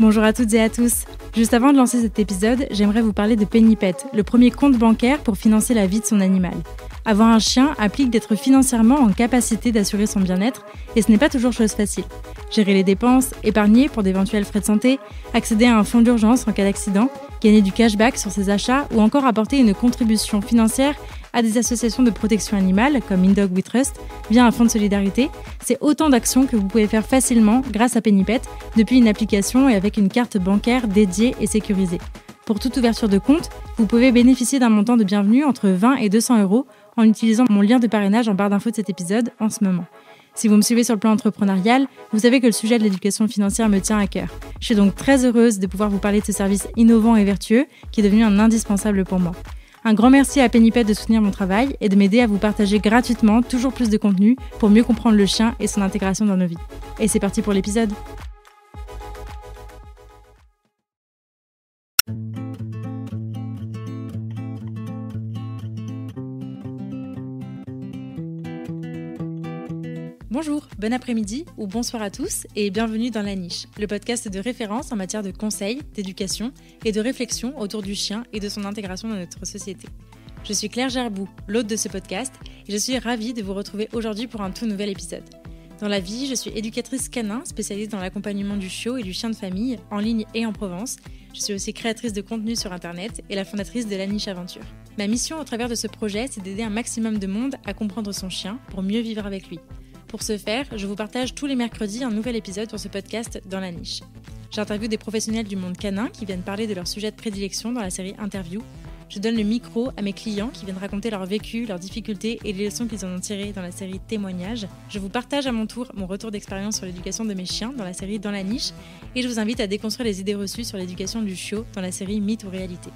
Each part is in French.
Bonjour à toutes et à tous. Juste avant de lancer cet épisode, j'aimerais vous parler de Pennypet, le premier compte bancaire pour financer la vie de son animal. Avoir un chien implique d'être financièrement en capacité d'assurer son bien-être et ce n'est pas toujours chose facile. Gérer les dépenses, épargner pour d'éventuels frais de santé, accéder à un fonds d'urgence en cas d'accident, gagner du cashback sur ses achats ou encore apporter une contribution financière à des associations de protection animale comme Indog We Trust via un fonds de solidarité. C'est autant d'actions que vous pouvez faire facilement grâce à Pennypet depuis une application et avec une carte bancaire dédiée et sécurisée. Pour toute ouverture de compte, vous pouvez bénéficier d'un montant de bienvenue entre 20 et 200 euros en utilisant mon lien de parrainage en barre d'infos de cet épisode en ce moment. Si vous me suivez sur le plan entrepreneurial, vous savez que le sujet de l'éducation financière me tient à cœur. Je suis donc très heureuse de pouvoir vous parler de ce service innovant et vertueux qui est devenu un indispensable pour moi. Un grand merci à Pennypet de soutenir mon travail et de m'aider à vous partager gratuitement toujours plus de contenu pour mieux comprendre le chien et son intégration dans nos vies. Et c'est parti pour l'épisode. Bonjour, bon après-midi ou bonsoir à tous et bienvenue dans La Niche, le podcast de référence en matière de conseils, d'éducation et de réflexion autour du chien et de son intégration dans notre société. Je suis Claire Gerbou, l'hôte de ce podcast, et je suis ravie de vous retrouver aujourd'hui pour un tout nouvel épisode. Dans la vie, je suis éducatrice canin, spécialiste dans l'accompagnement du chiot et du chien de famille, en ligne et en Provence. Je suis aussi créatrice de contenu sur Internet et la fondatrice de La Niche Aventure. Ma mission au travers de ce projet, c'est d'aider un maximum de monde à comprendre son chien pour mieux vivre avec lui. Pour ce faire, je vous partage tous les mercredis un nouvel épisode pour ce podcast Dans la niche. J'interviewe des professionnels du monde canin qui viennent parler de leur sujet de prédilection dans la série Interview. Je donne le micro à mes clients qui viennent raconter leur vécu, leurs difficultés et les leçons qu'ils en ont tirées dans la série Témoignages. Je vous partage à mon tour mon retour d'expérience sur l'éducation de mes chiens dans la série Dans la niche et je vous invite à déconstruire les idées reçues sur l'éducation du chiot dans la série Mythe ou réalité.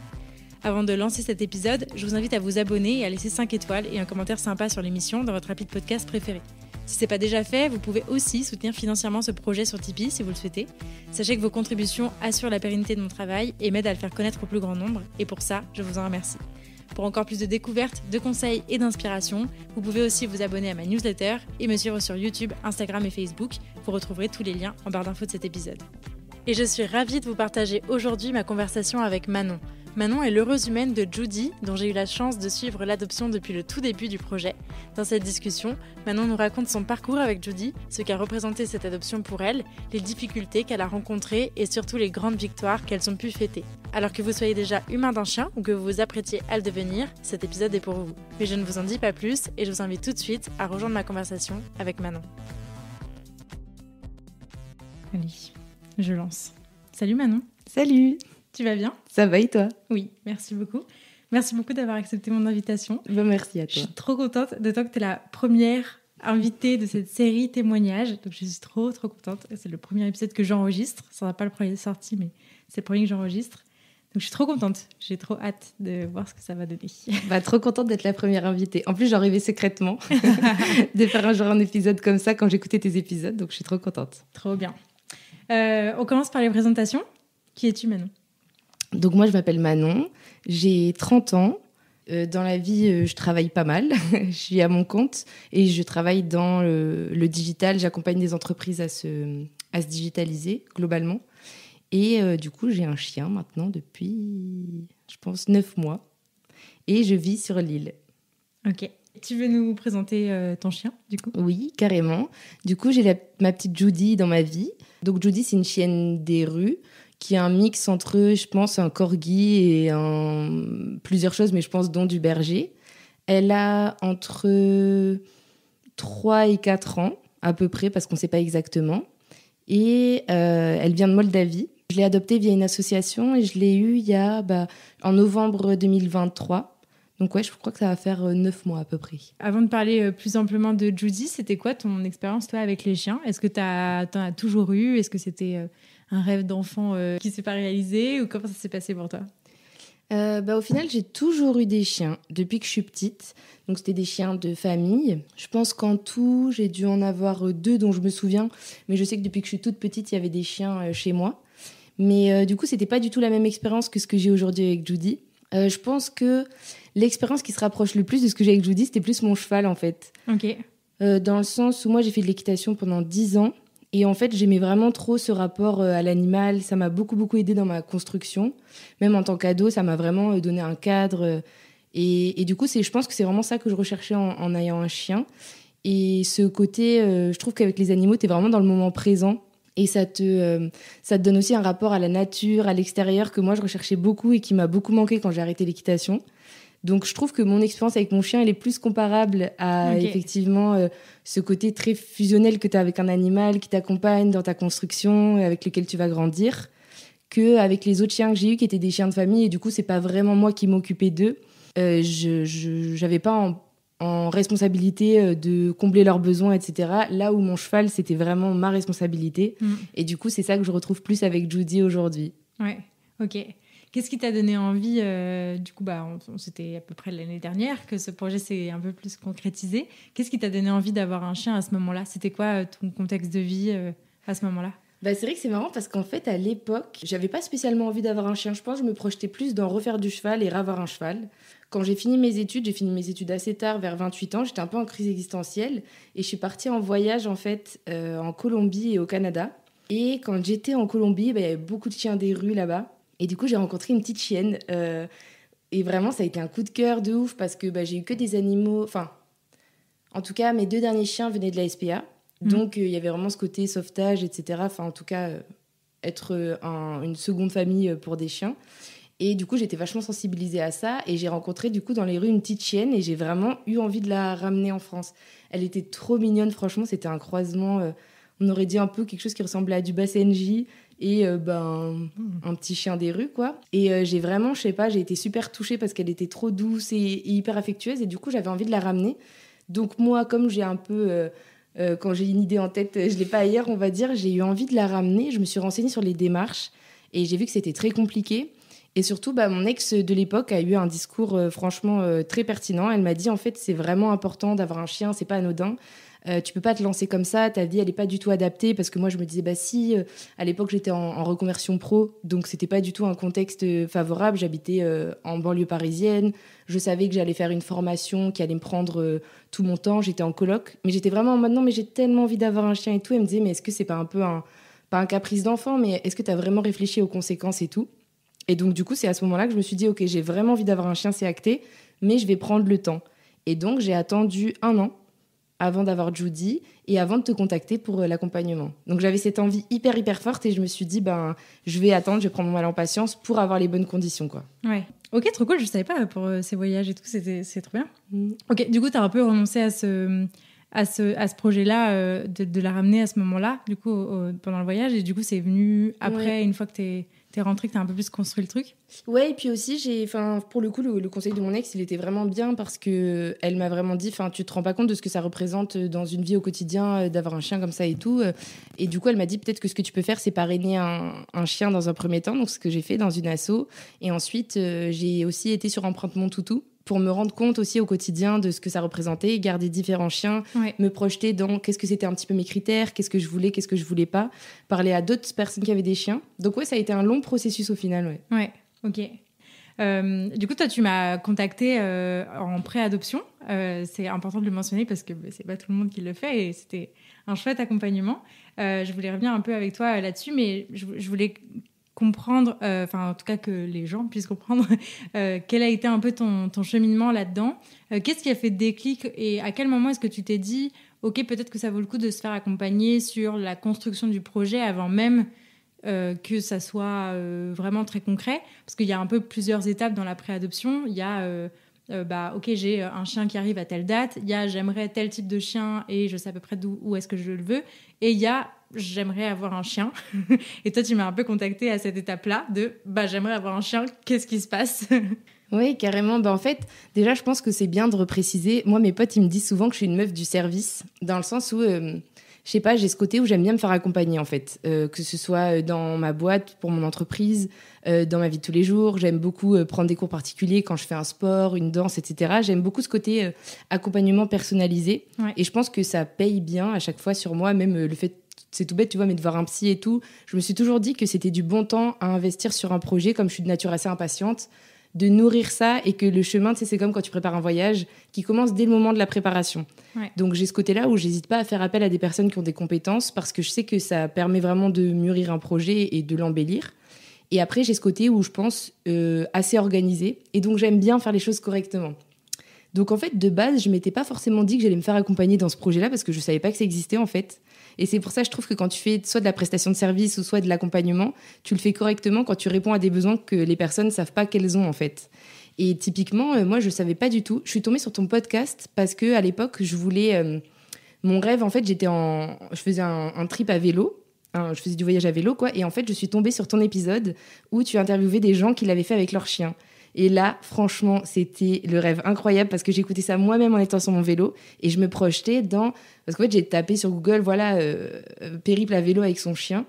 Avant de lancer cet épisode, je vous invite à vous abonner et à laisser 5 étoiles et un commentaire sympa sur l'émission dans votre rapide podcast préféré. Si ce n'est pas déjà fait, vous pouvez aussi soutenir financièrement ce projet sur Tipeee si vous le souhaitez. Sachez que vos contributions assurent la pérennité de mon travail et m'aident à le faire connaître au plus grand nombre, et pour ça, je vous en remercie. Pour encore plus de découvertes, de conseils et d'inspiration, vous pouvez aussi vous abonner à ma newsletter et me suivre sur YouTube, Instagram et Facebook. Vous retrouverez tous les liens en barre d'infos de cet épisode. Et je suis ravie de vous partager aujourd'hui ma conversation avec Manon. Manon est l'heureuse humaine de Judy, dont j'ai eu la chance de suivre l'adoption depuis le tout début du projet. Dans cette discussion, Manon nous raconte son parcours avec Judy, ce qu'a représenté cette adoption pour elle, les difficultés qu'elle a rencontrées et surtout les grandes victoires qu'elles ont pu fêter. Alors que vous soyez déjà humain d'un chien ou que vous vous apprêtiez à le devenir, cet épisode est pour vous. Mais je ne vous en dis pas plus et je vous invite tout de suite à rejoindre ma conversation avec Manon. Allez, je lance. Salut Manon. Salut. Tu vas bien Ça va et toi Oui, merci beaucoup. Merci beaucoup d'avoir accepté mon invitation. Ben, merci à toi. Je suis trop contente, de toi que tu es la première invitée de cette série témoignages. Donc je suis trop, trop contente. C'est le premier épisode que j'enregistre. Ça sera pas le premier sorti, mais c'est le premier que j'enregistre. Donc je suis trop contente. J'ai trop hâte de voir ce que ça va donner. Bah, trop contente d'être la première invitée. En plus, j'en rêvais secrètement de faire un jour un épisode comme ça quand j'écoutais tes épisodes. Donc je suis trop contente. Trop bien. Euh, on commence par les présentations. Qui es-tu, Manon donc moi, je m'appelle Manon, j'ai 30 ans. Euh, dans la vie, euh, je travaille pas mal. je suis à mon compte et je travaille dans le, digital. J'accompagne des entreprises à se, à se digitaliser globalement. Et euh, du coup, j'ai un chien maintenant depuis, je pense, 9 mois. Et je vis sur l'île. Ok. Tu veux nous présenter ton chien, du coup Oui, carrément. Du coup, j'ai ma petite Judy dans ma vie. Donc, Judy, c'est une chienne des rues qui est un mix entre, je pense, un corgi et un... plusieurs choses, mais je pense dont du berger. Elle a entre 3 et 4 ans, à peu près, parce qu'on ne sait pas exactement. Et euh, elle vient de Moldavie. Je l'ai adoptée via une association et je l'ai eue il y a, bah, en novembre 2023. Donc ouais, je crois que ça va faire 9 euh, mois à peu près. Avant de parler euh, plus amplement de Judy, c'était quoi ton expérience toi avec les chiens Est-ce que tu en as, toujours eu Est-ce que c'était un rêve d'enfant qui euh, qui s'est pas réalisé ou comment ça s'est passé pour toi euh, bah, au final, j'ai toujours eu des chiens depuis que je suis petite. Donc, c'était des chiens de famille. Je pense qu'en tout, j'ai dû en avoir euh, deux dont je me souviens. Mais je sais que depuis que je suis toute petite, il y avait des chiens chez moi. Mais du coup, c'était pas du tout la même expérience que ce que j'ai aujourd'hui avec Judy. je pense que l'expérience qui se rapproche le plus de ce que j'ai avec Judy, c'était plus mon cheval en fait. Ok. dans le sens où moi j'ai fait de l'équitation pendant 10 ans et en fait, j'aimais vraiment trop ce rapport euh, à l'animal. Ça m'a beaucoup, beaucoup aidé dans ma construction. Même en tant qu'ado, ça m'a vraiment euh, donné un cadre. Euh, et, du coup, je pense que c'est vraiment ça que je recherchais en, ayant un chien. Et ce côté, je trouve qu'avec les animaux, tu es vraiment dans le moment présent. Et ça te, ça te donne aussi un rapport à la nature, à l'extérieur, que moi, je recherchais beaucoup et qui m'a beaucoup manqué quand j'ai arrêté l'équitation. Donc je trouve que mon expérience avec mon chien, elle est plus comparable à effectivement euh, ce côté très fusionnel que tu as avec un animal qui t'accompagne dans ta construction et avec lequel tu vas grandir, que avec les autres chiens que j'ai eus qui étaient des chiens de famille et du coup c'est pas vraiment moi qui m'occupais d'eux. Euh, je n'avais pas en, responsabilité euh, de combler leurs besoins, etc. Là où mon cheval, c'était vraiment ma responsabilité. Mm. Et du coup, c'est ça que je retrouve plus avec Judy aujourd'hui. Ouais, ok. Qu'est-ce qui t'a donné envie euh, Du coup, bah, on, c'était à peu près l'année dernière que ce projet s'est un peu plus concrétisé. Qu'est-ce qui t'a donné envie d'avoir un chien à ce moment-là C'était quoi euh, ton contexte de vie euh, à ce moment-là bah, c'est vrai que c'est marrant parce qu'en fait, à l'époque, j'avais pas spécialement envie d'avoir un chien. Je pense que je me projetais plus dans refaire du cheval et ravoir un cheval. Quand j'ai fini mes études, j'ai fini mes études assez tard, vers 28 ans, j'étais un peu en crise existentielle et je suis partie en voyage en fait en Colombie et au Canada. Et quand j'étais en Colombie, bah, il y avait beaucoup de chiens des rues là-bas. Et du coup, j'ai rencontré une petite chienne. Euh, et vraiment, ça a été un coup de cœur de ouf parce que bah, j'ai eu que des animaux. Enfin, en tout cas, mes deux derniers chiens venaient de la SPA. Mm. Donc, euh, il y avait vraiment ce côté sauvetage, etc. Enfin, en tout cas, euh, être une seconde famille pour des chiens. Et du coup, j'étais vachement sensibilisée à ça. Et j'ai rencontré, du coup, dans les rues, une petite chienne. Et j'ai vraiment eu envie de la ramener en France. Elle était trop mignonne, franchement. C'était un croisement. on aurait dit un peu quelque chose qui ressemblait à du NJ, et euh, ben un petit chien des rues quoi. Et euh, j'ai vraiment, je sais pas, j'ai été super touchée parce qu'elle était trop douce et, hyper affectueuse et du coup j'avais envie de la ramener. Donc moi, comme j'ai un peu euh, quand j'ai une idée en tête, je l'ai pas ailleurs, on va dire, j'ai eu envie de la ramener. Je me suis renseignée sur les démarches et j'ai vu que c'était très compliqué. Et surtout, bah, mon ex de l'époque a eu un discours franchement très pertinent. Elle m'a dit en fait, c'est vraiment important d'avoir un chien, c'est pas anodin. Euh, tu peux pas te lancer comme ça. Ta vie, elle est pas du tout adaptée parce que moi, je me disais, bah si, euh, à l'époque, j'étais en, reconversion pro, donc c'était pas du tout un contexte euh, favorable. J'habitais en banlieue parisienne. Je savais que j'allais faire une formation qui allait me prendre tout mon temps. J'étais en colloque mais j'étais vraiment maintenant. mode non, mais j'ai tellement envie d'avoir un chien et tout. Elle me disait, mais est-ce que c'est pas un peu un pas un caprice d'enfant, mais est-ce que tu as vraiment réfléchi aux conséquences et tout Et donc, du coup, c'est à ce moment-là que je me suis dit, OK, j'ai vraiment envie d'avoir un chien, c'est acté, mais je vais prendre le temps. Et donc, j'ai attendu un an avant d'avoir Judy et avant de te contacter pour euh, l'accompagnement. Donc j'avais cette envie hyper hyper forte et je me suis dit ben je vais attendre, je vais prendre mon mal en patience pour avoir les bonnes conditions quoi. Ouais. Ok, trop cool, je savais pas pour euh, ces voyages et tout, c'est trop bien. Mm. Ok, du coup, tu as un peu renoncé à ce, à ce, à ce projet-là, euh, de, la ramener à ce moment-là, du coup, pendant le voyage, et du coup, c'est venu après, une fois que tu es t'es rentré, que t'as un peu plus construit le truc. Ouais, et puis aussi, j'ai, enfin, pour le coup, le, conseil de mon ex, il était vraiment bien parce que elle m'a vraiment dit, enfin, tu te rends pas compte de ce que ça représente euh, dans une vie au quotidien euh, d'avoir un chien comme ça et tout. Euh. Et du coup, elle m'a dit peut-être que ce que tu peux faire, c'est parrainer un, chien dans un premier temps, donc ce que j'ai fait dans une asso. Et ensuite, j'ai aussi été sur empruntement toutou pour me rendre compte aussi au quotidien de ce que ça représentait, garder différents chiens, me projeter dans qu'est-ce que c'était un petit peu mes critères, qu'est-ce que je voulais, qu'est-ce que je voulais pas, parler à d'autres personnes qui avaient des chiens. Donc ouais, ça a été un long processus au final, ouais. Ouais, ok. Euh, du coup, toi, tu m'as contacté euh, en pré-adoption. Euh, c'est important de le mentionner parce que bah, c'est pas tout le monde qui le fait et c'était un chouette accompagnement. je voulais revenir un peu avec toi là-dessus, mais je, je voulais comprendre, euh, enfin en tout cas que les gens puissent comprendre euh, quel a été un peu ton, ton cheminement là-dedans. Euh, qu'est-ce qui a fait déclic et à quel moment est-ce que tu t'es dit, ok, peut-être que ça vaut le coup de se faire accompagner sur la construction du projet avant même que ça soit vraiment très concret Parce qu'il y a un peu plusieurs étapes dans la préadoption. Il y a bah, ok, j'ai un chien qui arrive à telle date, il y a j'aimerais tel type de chien et je sais à peu près d'où où, est-ce que je le veux, et il y a j'aimerais avoir un chien. Et toi, tu m'as un peu contacté à cette étape-là de bah, j'aimerais avoir un chien, qu'est-ce qui se passe Oui, carrément. Bah, en fait, déjà, je pense que c'est bien de repréciser. Moi, mes potes, ils me disent souvent que je suis une meuf du service, dans le sens où. je euh, je sais pas, j'ai ce côté où j'aime bien me faire accompagner en fait, euh, que ce soit euh, dans ma boîte, pour mon entreprise, dans ma vie de tous les jours. J'aime beaucoup prendre des cours particuliers quand je fais un sport, une danse, etc. J'aime beaucoup ce côté accompagnement personnalisé. Et je pense que ça paye bien à chaque fois sur moi, même le fait c'est tout bête, tu vois, mais de voir un psy et tout, je me suis toujours dit que c'était du bon temps à investir sur un projet, comme je suis de nature assez impatiente, de nourrir ça et que le chemin, tu sais, c'est comme quand tu prépares un voyage qui commence dès le moment de la préparation. Donc j'ai ce côté-là où j'hésite pas à faire appel à des personnes qui ont des compétences parce que je sais que ça permet vraiment de mûrir un projet et de l'embellir. Et après, j'ai ce côté où je pense euh, assez organisé et donc j'aime bien faire les choses correctement. Donc en fait, de base, je m'étais pas forcément dit que j'allais me faire accompagner dans ce projet-là parce que je ne savais pas que ça existait en fait. Et c'est pour ça, je trouve que quand tu fais soit de la prestation de service ou soit de l'accompagnement, tu le fais correctement quand tu réponds à des besoins que les personnes ne savent pas qu'elles ont en fait. Et typiquement, euh, moi, je ne savais pas du tout. Je suis tombée sur ton podcast parce que à l'époque, je voulais. Euh, mon rêve, en fait, j'étais en, je faisais un, trip à vélo. je faisais du voyage à vélo, quoi. Et en fait, je suis tombée sur ton épisode où tu interviewais des gens qui l'avaient fait avec leur chien. Et là, franchement, c'était le rêve incroyable parce que j'écoutais ça moi-même en étant sur mon vélo et je me projetais dans. Parce qu'en fait, j'ai tapé sur Google, voilà, euh, euh, périple à vélo avec son chien.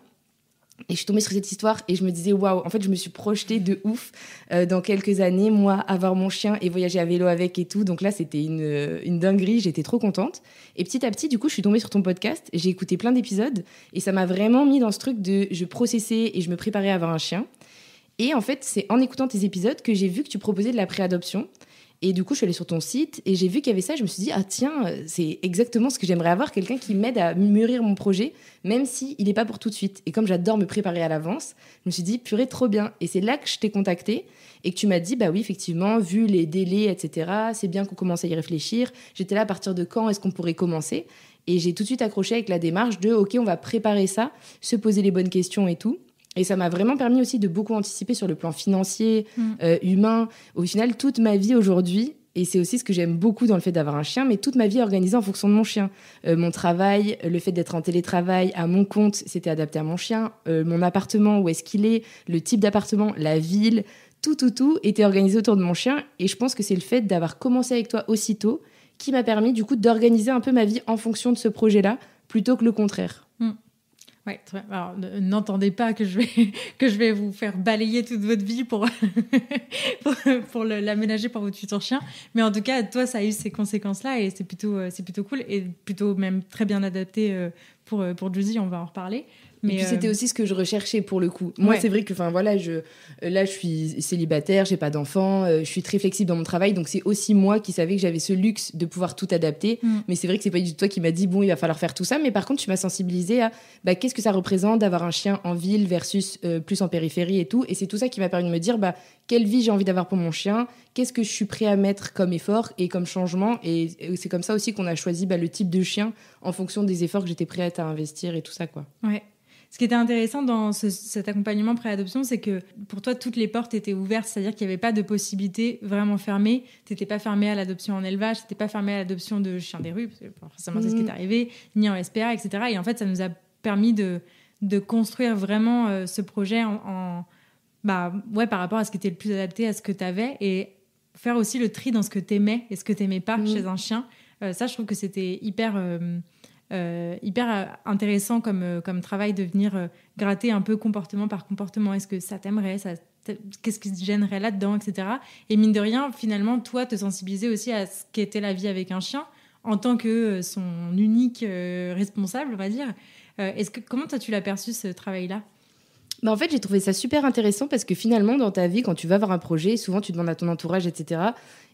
Et je suis tombée sur cette histoire et je me disais, waouh, en fait, je me suis projetée de ouf euh, dans quelques années, moi, avoir mon chien et voyager à vélo avec et tout. Donc là, c'était une, une, dinguerie, j'étais trop contente. Et petit à petit, du coup, je suis tombée sur ton podcast, j'ai écouté plein d'épisodes et ça m'a vraiment mis dans ce truc de je processais et je me préparais à avoir un chien. Et en fait, c'est en écoutant tes épisodes que j'ai vu que tu proposais de la préadoption. Et du coup, je suis allée sur ton site et j'ai vu qu'il y avait ça. Je me suis dit, ah tiens, euh, c'est exactement ce que j'aimerais avoir, quelqu'un qui m'aide à mûrir mon projet, même s'il n'est pas pour tout de suite. Et comme j'adore me préparer à l'avance, je me suis dit, purée, trop bien. Et c'est là que je t'ai contacté et que tu m'as dit, bah oui, effectivement, vu les délais, etc., c'est bien qu'on commence à y réfléchir. J'étais là à partir de quand est-ce qu'on pourrait commencer Et j'ai tout de suite accroché avec la démarche de, ok, on va préparer ça, se poser les bonnes questions et tout. Et ça m'a vraiment permis aussi de beaucoup anticiper sur le plan financier, mm. euh, humain. Au final, toute ma vie aujourd'hui, et c'est aussi ce que j'aime beaucoup dans le fait d'avoir un chien, mais toute ma vie organisée en fonction de mon chien. Euh, mon travail, le fait d'être en télétravail à mon compte, c'était adapté à mon chien. Euh, mon appartement, où est-ce qu'il est, le type d'appartement, la ville, tout, tout, tout était organisé autour de mon chien. Et je pense que c'est le fait d'avoir commencé avec toi aussitôt qui m'a permis du coup d'organiser un peu ma vie en fonction de ce projet-là, plutôt que le contraire. Alors, n'entendez pas que je, vais, que je vais vous faire balayer toute votre vie pour, pour, l'aménager pour votre futur chien. Mais en tout cas, toi, ça a eu ces conséquences-là et c'est plutôt, euh, c'est plutôt cool et plutôt même très bien adapté euh, pour, euh, pour on va en reparler. Mais et puis c'était euh, aussi ce que je recherchais pour le coup. Moi, c'est vrai que, enfin voilà, je, euh, là, je suis célibataire, j'ai pas d'enfant, euh, je suis très flexible dans mon travail, donc c'est aussi moi qui savais que j'avais ce luxe de pouvoir tout adapter. Mm. Mais c'est vrai que c'est pas du tout toi qui m'a dit bon, il va falloir faire tout ça. Mais par contre, tu m'as sensibilisé à bah, qu'est-ce que ça représente d'avoir un chien en ville versus plus en périphérie et tout. Et c'est tout ça qui m'a permis de me dire bah quelle vie j'ai envie d'avoir pour mon chien, qu'est-ce que je suis prêt à mettre comme effort et comme changement. Et, c'est comme ça aussi qu'on a choisi bah, le type de chien en fonction des efforts que j'étais prête à investir et tout ça quoi. Ouais. Ce qui était intéressant dans cet accompagnement pré-adoption, c'est que pour toi, toutes les portes étaient ouvertes, c'est-à-dire qu'il n'y avait pas de possibilité vraiment fermée. Tu n'étais pas fermé à l'adoption en élevage, tu n'étais pas fermé à l'adoption de chiens des rues, parce que forcément, c'est ce qui est mm. arrivé, ni en SPA, etc. Et en fait, ça nous a permis de, construire vraiment euh, ce projet en, bah, ouais, par rapport à ce qui était le plus adapté à ce que tu avais et faire aussi le tri dans ce que tu aimais et ce que tu n'aimais pas mm. chez un chien. Euh, ça, je trouve que c'était hyper. Euh, euh, hyper euh, intéressant comme, euh, comme travail de venir gratter un peu comportement par comportement. Est-ce que ça t'aimerait ça Qu'est-ce qui te gênerait là-dedans, etc. Et mine de rien, finalement, toi, te sensibiliser aussi à ce qu'était la vie avec un chien en tant que son unique responsable, on va dire. est-ce que, comment toi, tu l'as perçu ce travail-là bah, en fait, j'ai trouvé ça super intéressant parce que finalement, dans ta vie, quand tu vas avoir un projet, souvent tu demandes à ton entourage, etc.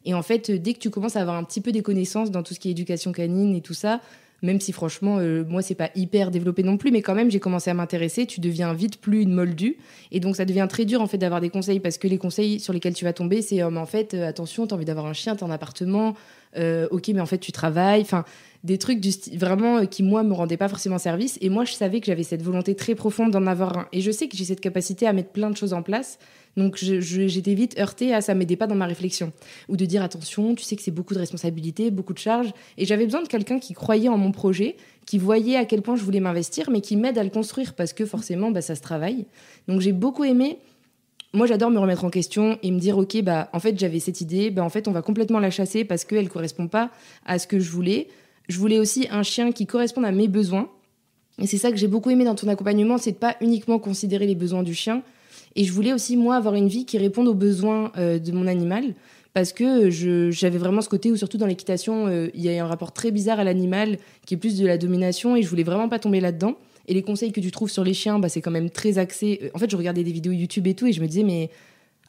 Et en fait, dès que tu commences à avoir un petit peu des connaissances dans tout ce qui est éducation canine et tout ça, même si franchement, euh, moi, c'est pas hyper développé non plus, mais quand même, j'ai commencé à m'intéresser. Tu deviens vite plus une moldue. Et donc, ça devient très dur, en fait, d'avoir des conseils parce que les conseils sur lesquels tu vas tomber, c'est oh, en fait, euh, attention, t'as envie d'avoir un chien, t'as un appartement, euh, ok, mais en fait, tu travailles. Enfin, des trucs vraiment euh, qui, moi, me rendaient pas forcément service. Et moi, je savais que j'avais cette volonté très profonde d'en avoir un. Et je sais que j'ai cette capacité à mettre plein de choses en place. Donc, j'étais vite heurtée à ça m'aidait pas dans ma réflexion. Ou de dire, attention, tu sais que c'est beaucoup de responsabilités, beaucoup de charges. Et j'avais besoin de quelqu'un qui croyait en mon projet, qui voyait à quel point je voulais m'investir, mais qui m'aide à le construire parce que forcément, bah, ça se travaille. Donc, j'ai beaucoup aimé moi, j'adore me remettre en question et me dire, OK, bah, en fait, j'avais cette idée, bah, en fait, on va complètement la chasser parce qu'elle ne correspond pas à ce que je voulais. Je voulais aussi un chien qui corresponde à mes besoins. Et c'est ça que j'ai beaucoup aimé dans ton accompagnement, c'est de pas uniquement considérer les besoins du chien. Et je voulais aussi, moi, avoir une vie qui réponde aux besoins euh, de mon animal. Parce que j'avais vraiment ce côté où, surtout dans l'équitation, euh, il y a un rapport très bizarre à l'animal qui est plus de la domination et je voulais vraiment pas tomber là-dedans. Et les conseils que tu trouves sur les chiens, bah, c'est quand même très axé. Euh, en fait, je regardais des vidéos YouTube et tout, et je me disais, mais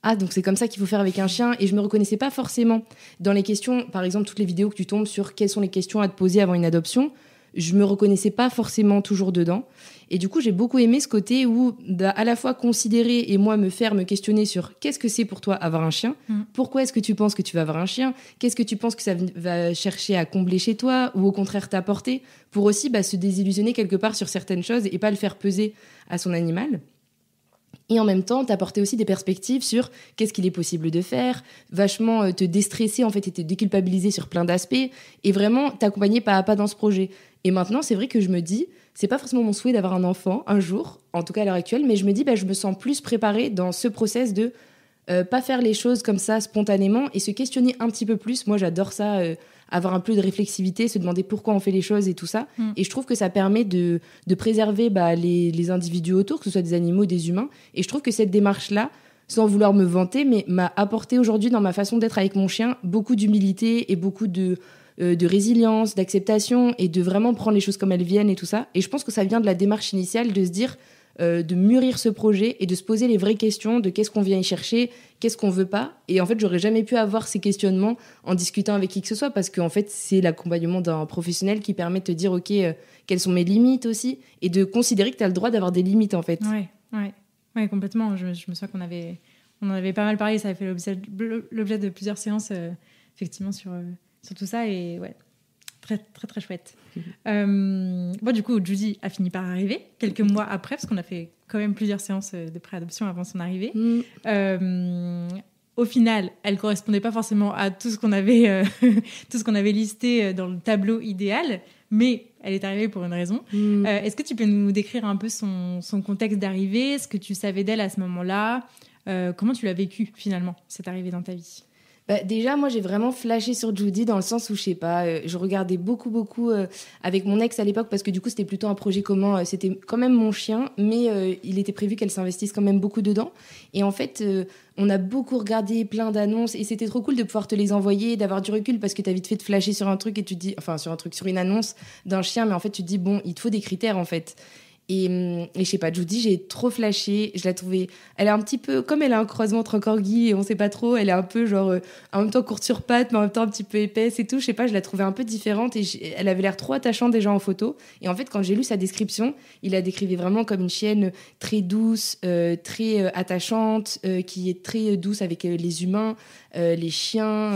ah, donc c'est comme ça qu'il faut faire avec un chien. Et je me reconnaissais pas forcément dans les questions, par exemple, toutes les vidéos que tu tombes sur quelles sont les questions à te poser avant une adoption je me reconnaissais pas forcément toujours dedans. Et du coup, j'ai beaucoup aimé ce côté où bah, à la fois considérer et moi me faire me questionner sur qu'est-ce que c'est pour toi avoir un chien mm. Pourquoi est-ce que tu penses que tu vas avoir un chien Qu'est-ce que tu penses que ça va chercher à combler chez toi ou au contraire t'apporter pour aussi bah, se désillusionner quelque part sur certaines choses et pas le faire peser à son animal et en même temps t'apporter aussi des perspectives sur qu'est-ce qu'il est possible de faire, vachement euh, te déstresser en fait et te déculpabiliser sur plein d'aspects et vraiment t'accompagner pas à pas dans ce projet. Et maintenant, c'est vrai que je me dis, c'est pas forcément mon souhait d'avoir un enfant un jour, en tout cas à l'heure actuelle, mais je me dis, bah, je me sens plus préparée dans ce process de euh, pas faire les choses comme ça spontanément et se questionner un petit peu plus. Moi, j'adore ça, euh, avoir un peu de réflexivité, se demander pourquoi on fait les choses et tout ça. Mm. Et je trouve que ça permet de, préserver bah, les, les, individus autour, que ce soit des animaux, ou des humains. Et je trouve que cette démarche-là, sans vouloir me vanter, mais m'a apporté aujourd'hui dans ma façon d'être avec mon chien beaucoup d'humilité et beaucoup de euh, de résilience, d'acceptation et de vraiment prendre les choses comme elles viennent et tout ça. Et je pense que ça vient de la démarche initiale de se dire, euh, de mûrir ce projet et de se poser les vraies questions de qu'est-ce qu'on vient y chercher, qu'est-ce qu'on veut pas. Et en fait, j'aurais jamais pu avoir ces questionnements en discutant avec qui que ce soit parce qu'en fait, c'est l'accompagnement d'un professionnel qui permet de te dire, OK, euh, quelles sont mes limites aussi et de considérer que tu as le droit d'avoir des limites en fait. Oui, ouais, complètement. Je, me souviens qu'on avait, on en avait pas mal parlé, ça avait fait l'objet de plusieurs séances, effectivement, sur sur tout ça. Et ouais, très, très, très chouette. Mhm. Euh, du coup, Judy a fini par arriver quelques mhm. mois après, parce qu'on a fait quand même plusieurs séances euh, de préadoption avant son arrivée. Mhm. Euh, au final, elle correspondait pas forcément à tout ce qu'on avait, tout ce qu'on avait listé dans le tableau idéal, mais elle est arrivée pour une raison. Est-ce que tu peux nous décrire un peu son, son contexte d'arrivée, ce que tu savais d'elle à ce moment-là, comment tu l'as vécu finalement cette arrivée dans ta vie bah, déjà, moi, j'ai vraiment flashé sur Judy dans le sens où, je sais pas, euh, je regardais beaucoup, beaucoup euh, avec mon ex à l'époque parce que du coup, c'était plutôt un projet commun. Euh, c'était quand même mon chien, mais il était prévu qu'elle s'investisse quand même beaucoup dedans. Et en fait, on a beaucoup regardé plein d'annonces et c'était trop cool de pouvoir te les envoyer, d'avoir du recul parce que tu t'as vite fait de flasher sur un truc et tu dis, enfin, sur un truc, sur une annonce d'un chien, mais en fait, tu dis, bon, il te faut des critères en fait. Hum, et, je sais pas, je dis, j'ai trop flashé. Je la trouvais. Elle est un petit peu. Comme elle a un croisement entre corgi et on sait pas trop, elle est un peu genre. Euh, en même temps courte sur pattes, mais en même temps un petit peu épaisse et tout. Je sais pas, je la trouvais un peu différente et elle avait l'air trop attachante déjà en photo. Et en fait, quand j'ai lu sa description, il la décrivait vraiment comme une chienne très douce, euh, très euh, attachante, qui est très douce avec les humains, les chiens,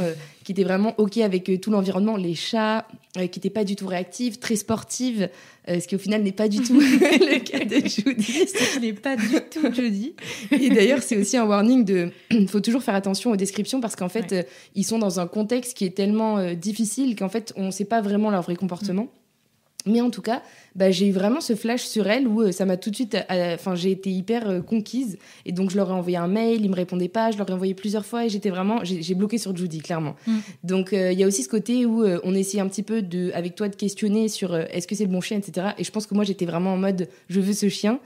qui était vraiment OK avec euh, tout l'environnement, les chats, euh, qui n'étaient pas du tout réactifs, très sportives, euh, ce qui au final n'est pas du tout le cas de Judy. Ce n'est pas du tout Et d'ailleurs, c'est aussi un warning de faut toujours faire attention aux descriptions parce qu'en fait, ils sont dans un contexte qui est tellement difficile qu'en fait, on ne sait pas vraiment leur vrai comportement. Mais en tout cas, bah, j'ai eu vraiment ce flash sur elle où euh, ça m'a tout de suite. Euh, enfin, j'ai été hyper euh, conquise. Et donc, je leur ai envoyé un mail, ils me répondaient pas, je leur ai envoyé plusieurs fois et j'étais vraiment. J'ai bloqué sur Judy, clairement. Mm. Donc, il y a aussi ce côté où on essaye un petit peu, avec toi, de questionner sur est-ce que c'est le bon chien, etc. Et je pense que moi, j'étais vraiment en mode je veux ce chien.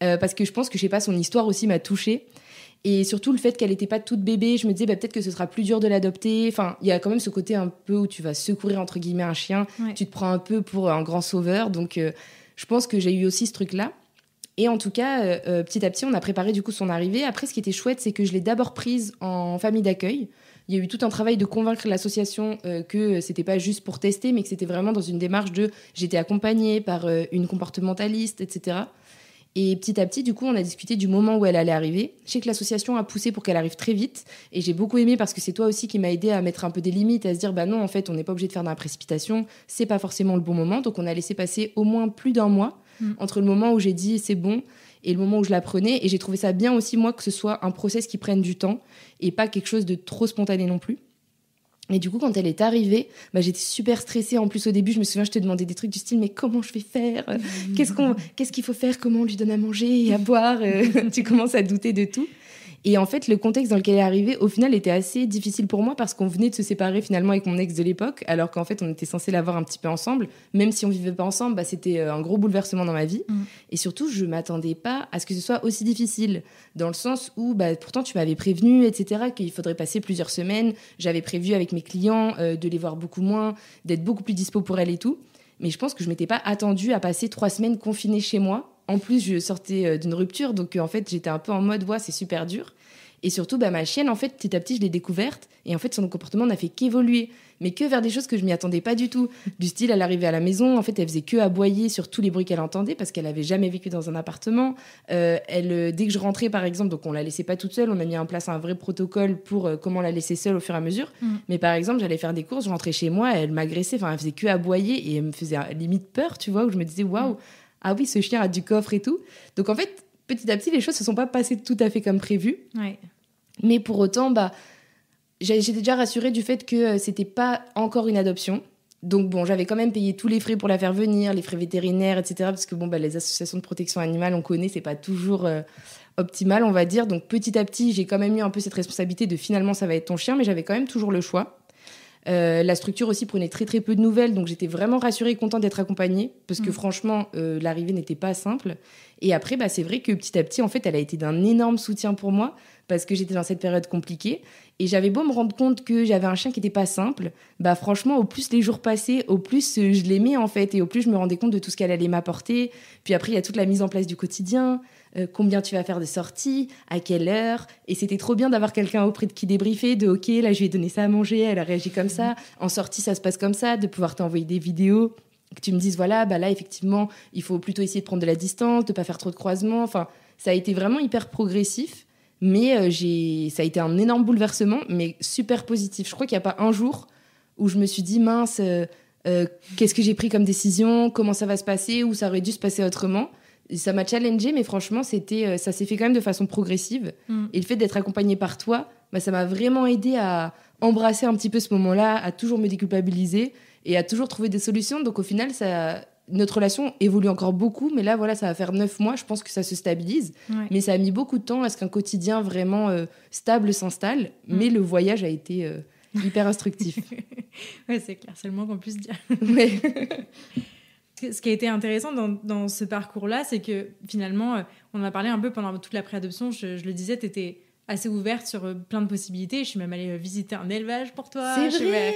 parce que je pense que, je sais pas, son histoire aussi m'a touchée. Et surtout le fait qu'elle n'était pas toute bébé, je me disais bah, peut-être que ce sera plus dur de l'adopter. Enfin, il y a quand même ce côté un peu où tu vas secourir entre guillemets un chien, tu te prends un peu pour un grand sauveur. Donc euh, je pense que j'ai eu aussi ce truc-là. Et en tout cas, euh, euh, petit à petit, on a préparé du coup son arrivée. Après, ce qui était chouette, c'est que je l'ai d'abord prise en famille d'accueil. Il y a eu tout un travail de convaincre l'association que que c'était pas juste pour tester, mais que c'était vraiment dans une démarche de j'étais accompagnée par une comportementaliste, etc. Et petit à petit, du coup, on a discuté du moment où elle allait arriver. Je sais que l'association a poussé pour qu'elle arrive très vite. Et j'ai beaucoup aimé parce que c'est toi aussi qui m'a aidé à mettre un peu des limites, à se dire, bah non, en fait, on n'est pas obligé de faire dans la précipitation. C'est pas forcément le bon moment. Donc, on a laissé passer au moins plus d'un mois mm. entre le moment où j'ai dit c'est bon et le moment où je la prenais. Et j'ai trouvé ça bien aussi, moi, que ce soit un process qui prenne du temps et pas quelque chose de trop spontané non plus. Et du coup, quand elle est arrivée, bah, j'étais super stressée. En plus, au début, je me souviens, je te demandais des trucs du style, mais comment je vais faire Qu'est-ce qu'on, qu'est-ce qu'il faut faire Comment on lui donne à manger et à boire euh, Tu commences à douter de tout. Et en fait, le contexte dans lequel elle est arrivée, au final, était assez difficile pour moi parce qu'on venait de se séparer finalement avec mon ex de l'époque, alors qu'en fait, on était censé l'avoir un petit peu ensemble. Même si on vivait pas ensemble, bah, c'était euh, un gros bouleversement dans ma vie. Mm. Et surtout, je m'attendais pas à ce que ce soit aussi difficile, dans le sens où, bah, pourtant, tu m'avais prévenu, etc., qu'il faudrait passer plusieurs semaines. J'avais prévu avec mes clients euh, de les voir beaucoup moins, d'être beaucoup plus dispo pour elle et tout. Mais je pense que je m'étais pas attendue à passer trois semaines confinée chez moi en plus, je sortais euh, d'une rupture, donc euh, en fait, j'étais un peu en mode, voix, c'est super dur. Et surtout, bah, ma chienne, en fait, petit à petit, je l'ai découverte. Et en fait, son comportement n'a fait qu'évoluer, mais que vers des choses que je m'y attendais pas du tout. Du style, elle arrivait à la maison, en fait, elle faisait que aboyer sur tous les bruits qu'elle entendait parce qu'elle avait jamais vécu dans un appartement. Euh, elle, dès que je rentrais, par exemple, donc on la laissait pas toute seule, on a mis en place un vrai protocole pour comment la laisser seule au fur et à mesure. Mm. Mais par exemple, j'allais faire des courses, je rentrais chez moi, elle m'agressait, enfin, elle faisait que aboyer et elle me faisait limite peur, tu vois, où je me disais, waouh. Mm ah oui, ce chien a du coffre et tout. Donc en fait, petit à petit, les choses se sont pas passées tout à fait comme prévu. Mais pour autant, bah, j'étais déjà rassurée du fait que euh, c'était pas encore une adoption. Donc bon, j'avais quand même payé tous les frais pour la faire venir, les frais vétérinaires, etc. Parce que bon, bah, les associations de protection animale, on connaît, c'est pas toujours euh, optimal, on va dire. Donc petit à petit, j'ai quand même eu un peu cette responsabilité de finalement ça va être ton chien, mais j'avais quand même toujours le choix. Euh, la structure aussi prenait très très peu de nouvelles, donc j'étais vraiment rassurée et contente d'être accompagnée, parce que mm. franchement, euh, l'arrivée n'était pas simple. Et après, bah, c'est vrai que petit à petit, en fait, elle a été d'un énorme soutien pour moi, parce que j'étais dans cette période compliquée. Et j'avais beau me rendre compte que j'avais un chien qui n'était pas simple, bah franchement, au plus les jours passaient, au plus euh, je l'aimais en fait, et au plus je me rendais compte de tout ce qu'elle allait m'apporter. Puis après, il y a toute la mise en place du quotidien, euh, combien tu vas faire de sorties, à quelle heure. Et c'était trop bien d'avoir quelqu'un auprès de qui débriefer, de OK, là je lui ai donné ça à manger, elle a réagi comme ça, mm-hmm. en sortie ça se passe comme ça, de pouvoir t'envoyer des vidéos, que tu me dises voilà, bah là effectivement il faut plutôt essayer de prendre de la distance, de ne pas faire trop de croisements. Enfin, ça a été vraiment hyper progressif. Mais euh, ça a été un énorme bouleversement, mais super positif. Je crois qu'il n'y a pas un jour où je me suis dit, mince, euh, qu'est-ce que j'ai pris comme décision, comment ça va se passer, ou ça aurait dû se passer autrement ça m'a challengé, mais franchement, c'était, euh, ça s'est fait quand même de façon progressive. Mm. Et le fait d'être accompagné par toi, bah, ça m'a vraiment aidé à embrasser un petit peu ce moment-là, à toujours me déculpabiliser et à toujours trouver des solutions. Donc au final, ça, notre relation évolue encore beaucoup, mais là, voilà, ça va faire neuf mois. Je pense que ça se stabilise, mais ça a mis beaucoup de temps à ce qu'un quotidien vraiment euh, stable s'installe. Mm. Mais le voyage a été euh, hyper instructif. ouais, c'est clair, c'est le moins qu'on puisse dire. ouais. ce qui a été intéressant dans, ce parcours-là, c'est que finalement, euh, on en a parlé un peu pendant toute la préadoption, je, je le disais, tu étais assez ouverte sur euh, plein de possibilités. Je suis même allée euh, visiter un élevage pour toi. C'est vrai,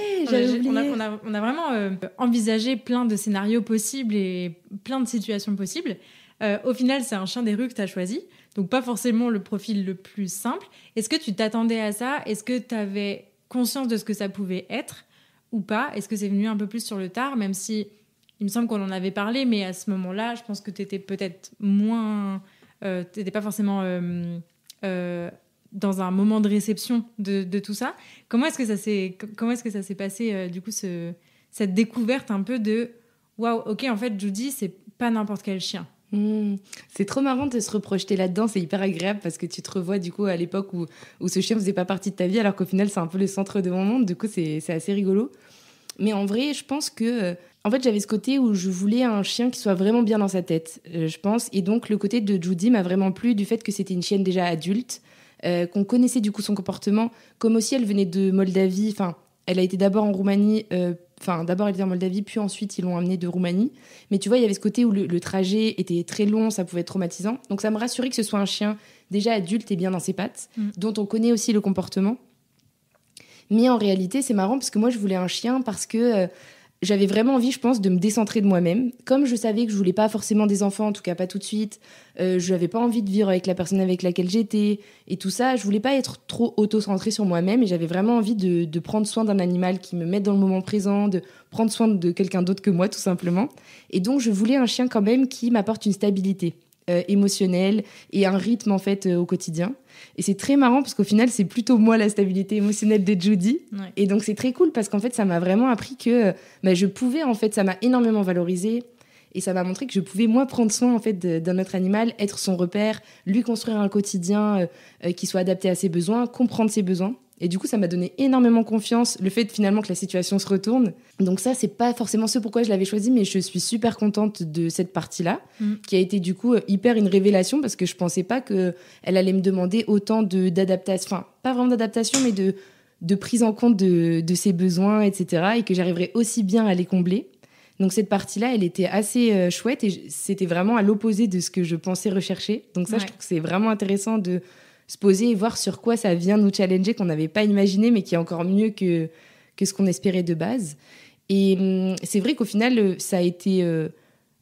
on, a, on, a, vraiment envisagé plein de scénarios possibles et plein de situations possibles. au final, c'est un chien des rues que tu as choisi, donc pas forcément le profil le plus simple. Est-ce que tu t'attendais à ça Est-ce que tu avais conscience de ce que ça pouvait être ou pas Est-ce que c'est venu un peu plus sur le tard, même si il me semble qu'on en avait parlé, mais à ce moment-là, je pense que tu étais peut-être moins. Euh, tu n'étais pas forcément euh, euh, dans un moment de réception de, de tout ça. Comment est-ce que ça s'est, comment est-ce que ça s'est passé, du coup, ce, cette découverte un peu de waouh, ok, en fait, Judy, c'est pas n'importe quel chien. Hmm. C'est trop marrant de se reprojeter là-dedans, c'est hyper agréable parce que tu te revois du coup à l'époque où, où ce chien faisait pas partie de ta vie alors qu'au final c'est un peu le centre de mon monde, du coup c'est assez rigolo. Mais en vrai je pense que en fait, j'avais ce côté où je voulais un chien qui soit vraiment bien dans sa tête, euh, je pense. Et donc, le côté de Judy m'a vraiment plu du fait que c'était une chienne déjà adulte, euh, qu'on connaissait du coup son comportement, comme aussi elle venait de Moldavie. Enfin, elle a été d'abord en Roumanie, euh, enfin, d'abord elle était en Moldavie, puis ensuite ils l'ont amenée de Roumanie. Mais tu vois, il y avait ce côté où le, trajet était très long, ça pouvait être traumatisant. Donc, ça me rassurait que ce soit un chien déjà adulte et bien dans ses pattes, mm. dont on connaît aussi le comportement. Mais en réalité, c'est marrant parce que moi, je voulais un chien parce que j'avais vraiment envie, je pense, de me décentrer de moi-même. Comme je savais que je voulais pas forcément des enfants, en tout cas pas tout de suite, euh, je n'avais pas envie de vivre avec la personne avec laquelle j'étais et tout ça, je voulais pas être trop auto-centrée sur moi-même et j'avais vraiment envie de, de prendre soin d'un animal qui me mette dans le moment présent, de prendre soin de quelqu'un d'autre que moi, tout simplement. Et donc, je voulais un chien quand même qui m'apporte une stabilité. Euh, émotionnelle et un rythme en fait euh, au quotidien. Et c'est très marrant parce qu'au final, c'est plutôt moi la stabilité émotionnelle de Judy. Et donc c'est très cool parce qu'en fait, ça m'a vraiment appris que euh, bah, je pouvais, en fait, ça m'a énormément valorisé. Et ça m'a montré que je pouvais, moi, prendre soin en fait d'un autre animal, être son repère, lui construire un quotidien qui soit adapté à ses besoins, comprendre ses besoins. Et du coup, ça m'a donné énormément confiance, le fait finalement que la situation se retourne. Donc ça, c'est pas forcément ce pourquoi je l'avais choisi, mais je suis super contente de cette partie-là, mm. qui a été du coup euh, hyper une révélation parce que je pensais pas que elle allait me demander autant de d'adaptation, enfin pas vraiment d'adaptation, mais de de prise en compte de, de ses besoins, etc. Et que j'arriverais aussi bien à les combler. Donc cette partie-là, elle était assez euh, chouette et c'était vraiment à l'opposé de ce que je pensais rechercher. Donc ça, je trouve que c'est vraiment intéressant de se poser et voir sur quoi ça vient nous challenger qu'on n'avait pas imaginé, mais qui est encore mieux que, ce qu'on espérait de base. Et hum, c'est vrai qu'au final, euh, ça a été euh,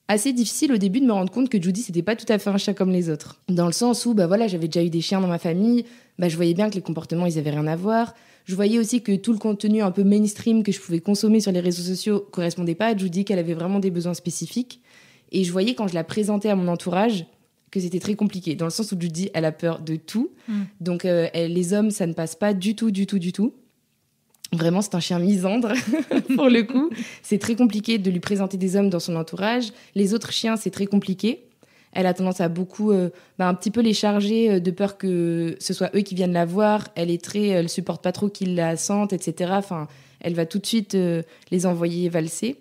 assez difficile au début de me rendre compte que Judy, n'était pas tout à fait un chat comme les autres. Dans le sens où, bah voilà, j'avais déjà eu des chiens dans ma famille, bah je voyais bien que les comportements, ils avaient rien à voir. Je voyais aussi que tout le contenu un peu mainstream que je pouvais consommer sur les réseaux sociaux correspondait pas à Judy, qu'elle avait vraiment des besoins spécifiques. Et je voyais quand je la présentais à mon entourage, que c'était très compliqué, dans le sens où dis elle a peur de tout. Mm. Donc, euh, les hommes, ça ne passe pas du tout, du tout, du tout. Vraiment, c'est un chien misandre, pour le coup. c'est très compliqué de lui présenter des hommes dans son entourage. Les autres chiens, c'est très compliqué. Elle a tendance à beaucoup, euh, bah, un petit peu les charger euh, de peur que ce soit eux qui viennent la voir. Elle est très, elle supporte pas trop qu'ils la sentent, etc. Enfin, elle va tout de suite les envoyer valser.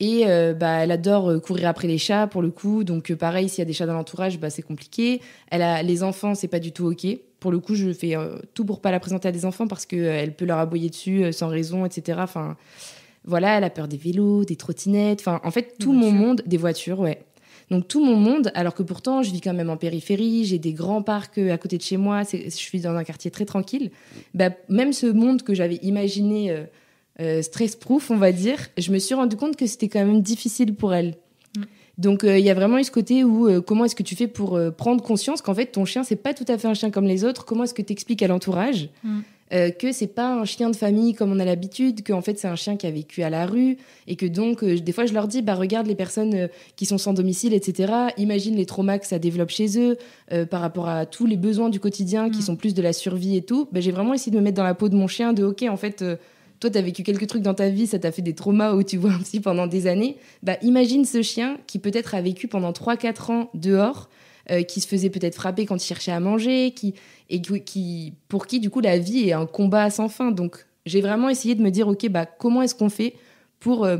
Et euh, bah, elle adore euh, courir après les chats pour le coup. Donc euh, pareil, s'il y a des chats dans l'entourage, bah, c'est compliqué. Elle a les enfants, c'est pas du tout ok. Pour le coup, je fais tout pour pas la présenter à des enfants parce qu'elle peut leur aboyer dessus sans raison, etc. Enfin, voilà, elle a peur des vélos, des trottinettes. Enfin, en fait, tout mon monde, des voitures, ouais. Donc tout mon monde, alors que pourtant je vis quand même en périphérie, j'ai des grands parcs à côté de chez moi, je suis dans un quartier très tranquille. Bah, même ce monde que j'avais imaginé. Euh, stress-proof, on va dire, je me suis rendu compte que c'était quand même difficile pour elle. Mm. Donc euh, il y a vraiment eu ce côté où euh, comment est-ce que tu fais pour prendre conscience qu'en fait ton chien c'est pas tout à fait un chien comme les autres, comment est-ce que tu expliques à l'entourage mm. que c'est pas un chien de famille comme on a l'habitude, que en fait c'est un chien qui a vécu à la rue et que donc des fois je leur dis bah regarde les personnes qui sont sans domicile etc. Imagine les traumas que ça développe chez eux par rapport à tous les besoins du quotidien qui mm. sont plus de la survie et tout. Bah, j'ai vraiment essayé de me mettre dans la peau de mon chien de ok en fait toi, tu as vécu quelques trucs dans ta vie, ça t'a fait des traumas où tu vois un petit pendant des années. Bah, imagine ce chien qui peut-être a vécu pendant 3-4 ans dehors, euh, qui se faisait peut-être frapper quand il cherchait à manger, qui, et qui, pour qui, du coup, la vie est un combat sans fin. Donc, j'ai vraiment essayé de me dire, OK, bah, comment est-ce qu'on fait pour euh,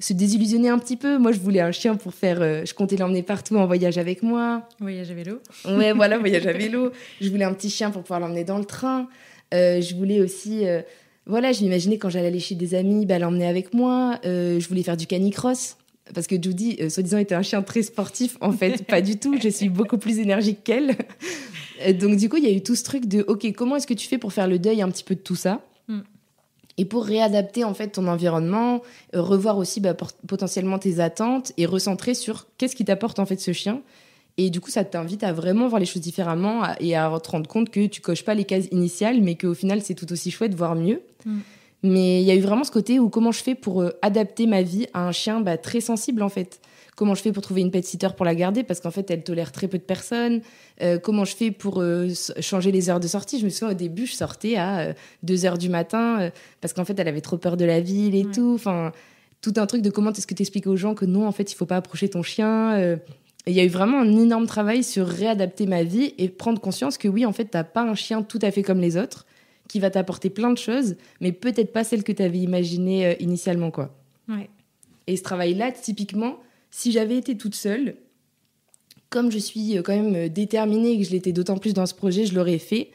se désillusionner un petit peu Moi, je voulais un chien pour faire. Euh, je comptais l'emmener partout en voyage avec moi. Voyage à vélo. Ouais, voilà, voyage à vélo. Je voulais un petit chien pour pouvoir l'emmener dans le train. je voulais aussi voilà, je m'imaginais quand j'allais aller chez des amis, bah, l'emmener avec moi. Euh, je voulais faire du canicross. Parce que Judy, euh, soi-disant, était un chien très sportif. En fait, pas du tout. Je suis beaucoup plus énergique qu'elle. Euh, donc, du coup, il y a eu tout ce truc de OK, comment est-ce que tu fais pour faire le deuil un petit peu de tout ça hmm. Et pour réadapter en fait ton environnement, revoir aussi bah, potentiellement tes attentes et recentrer sur qu'est-ce qui t'apporte en fait ce chien. Et du coup, ça t'invite à vraiment voir les choses différemment et à te rendre compte que tu coches pas les cases initiales, mais qu'au final, c'est tout aussi chouette, voir mieux. Mm. Mais il y a eu vraiment ce côté où comment je fais pour euh, adapter ma vie à un chien bah, très sensible en fait. Comment je fais pour trouver une pet sitter pour la garder parce qu'en fait elle tolère très peu de personnes. Euh, comment je fais pour euh, changer les heures de sortie Je me souviens au début je sortais à 2 h du matin parce qu'en fait elle avait trop peur de la ville et tout. Enfin tout un truc de comment est-ce que tu expliques aux gens que non en fait il faut pas approcher ton chien. Il y a eu vraiment un énorme travail sur réadapter ma vie et prendre conscience que oui en fait t'as pas un chien tout à fait comme les autres qui va t'apporter plein de choses, mais peut-être pas celle que tu avais imaginées euh, initialement. quoi. Et ce travail-là, typiquement, si j'avais été toute seule, comme je suis euh, quand même euh, déterminée et que je l'étais d'autant plus dans ce projet, je l'aurais fait.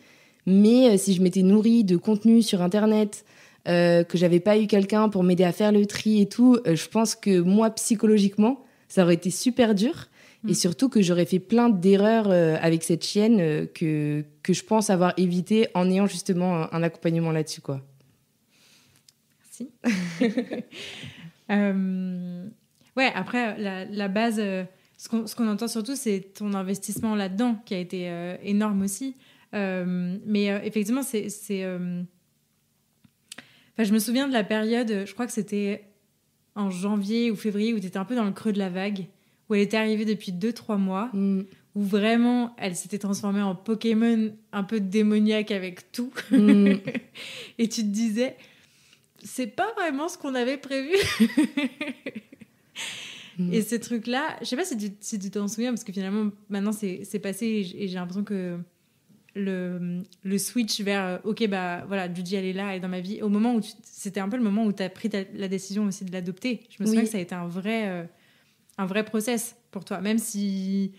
Mais si je m'étais nourrie de contenu sur Internet, euh, que j'avais pas eu quelqu'un pour m'aider à faire le tri et tout, je pense que moi, psychologiquement, ça aurait été super dur. Et mm. surtout que j'aurais fait plein d'erreurs euh, avec cette chienne euh, que, que je pense avoir évité en ayant justement un, accompagnement là-dessus. Quoi. Merci. Euh, ouais, après, la, la base, ce qu'on, ce qu'on entend surtout, c'est ton investissement là-dedans qui a été énorme aussi. mais effectivement, c'est... c'est Enfin, je me souviens de la période, je crois que c'était en janvier ou février, où tu étais un peu dans le creux de la vague où elle était arrivée depuis 2-3 mois, mm. où vraiment elle s'était transformée en Pokémon un peu démoniaque avec tout. Mm. et tu te disais, c'est pas vraiment ce qu'on avait prévu. Mm. Et ce truc-là, je sais pas si tu t'en souviens, parce que finalement, maintenant, c'est passé et j'ai l'impression que le, le switch vers euh, ok bah voilà Judy elle est là et dans ma vie au moment où c'était un peu le moment où tu as pris la décision aussi de l'adopter je me souviens que ça a été un vrai euh, un vrai process pour toi, même si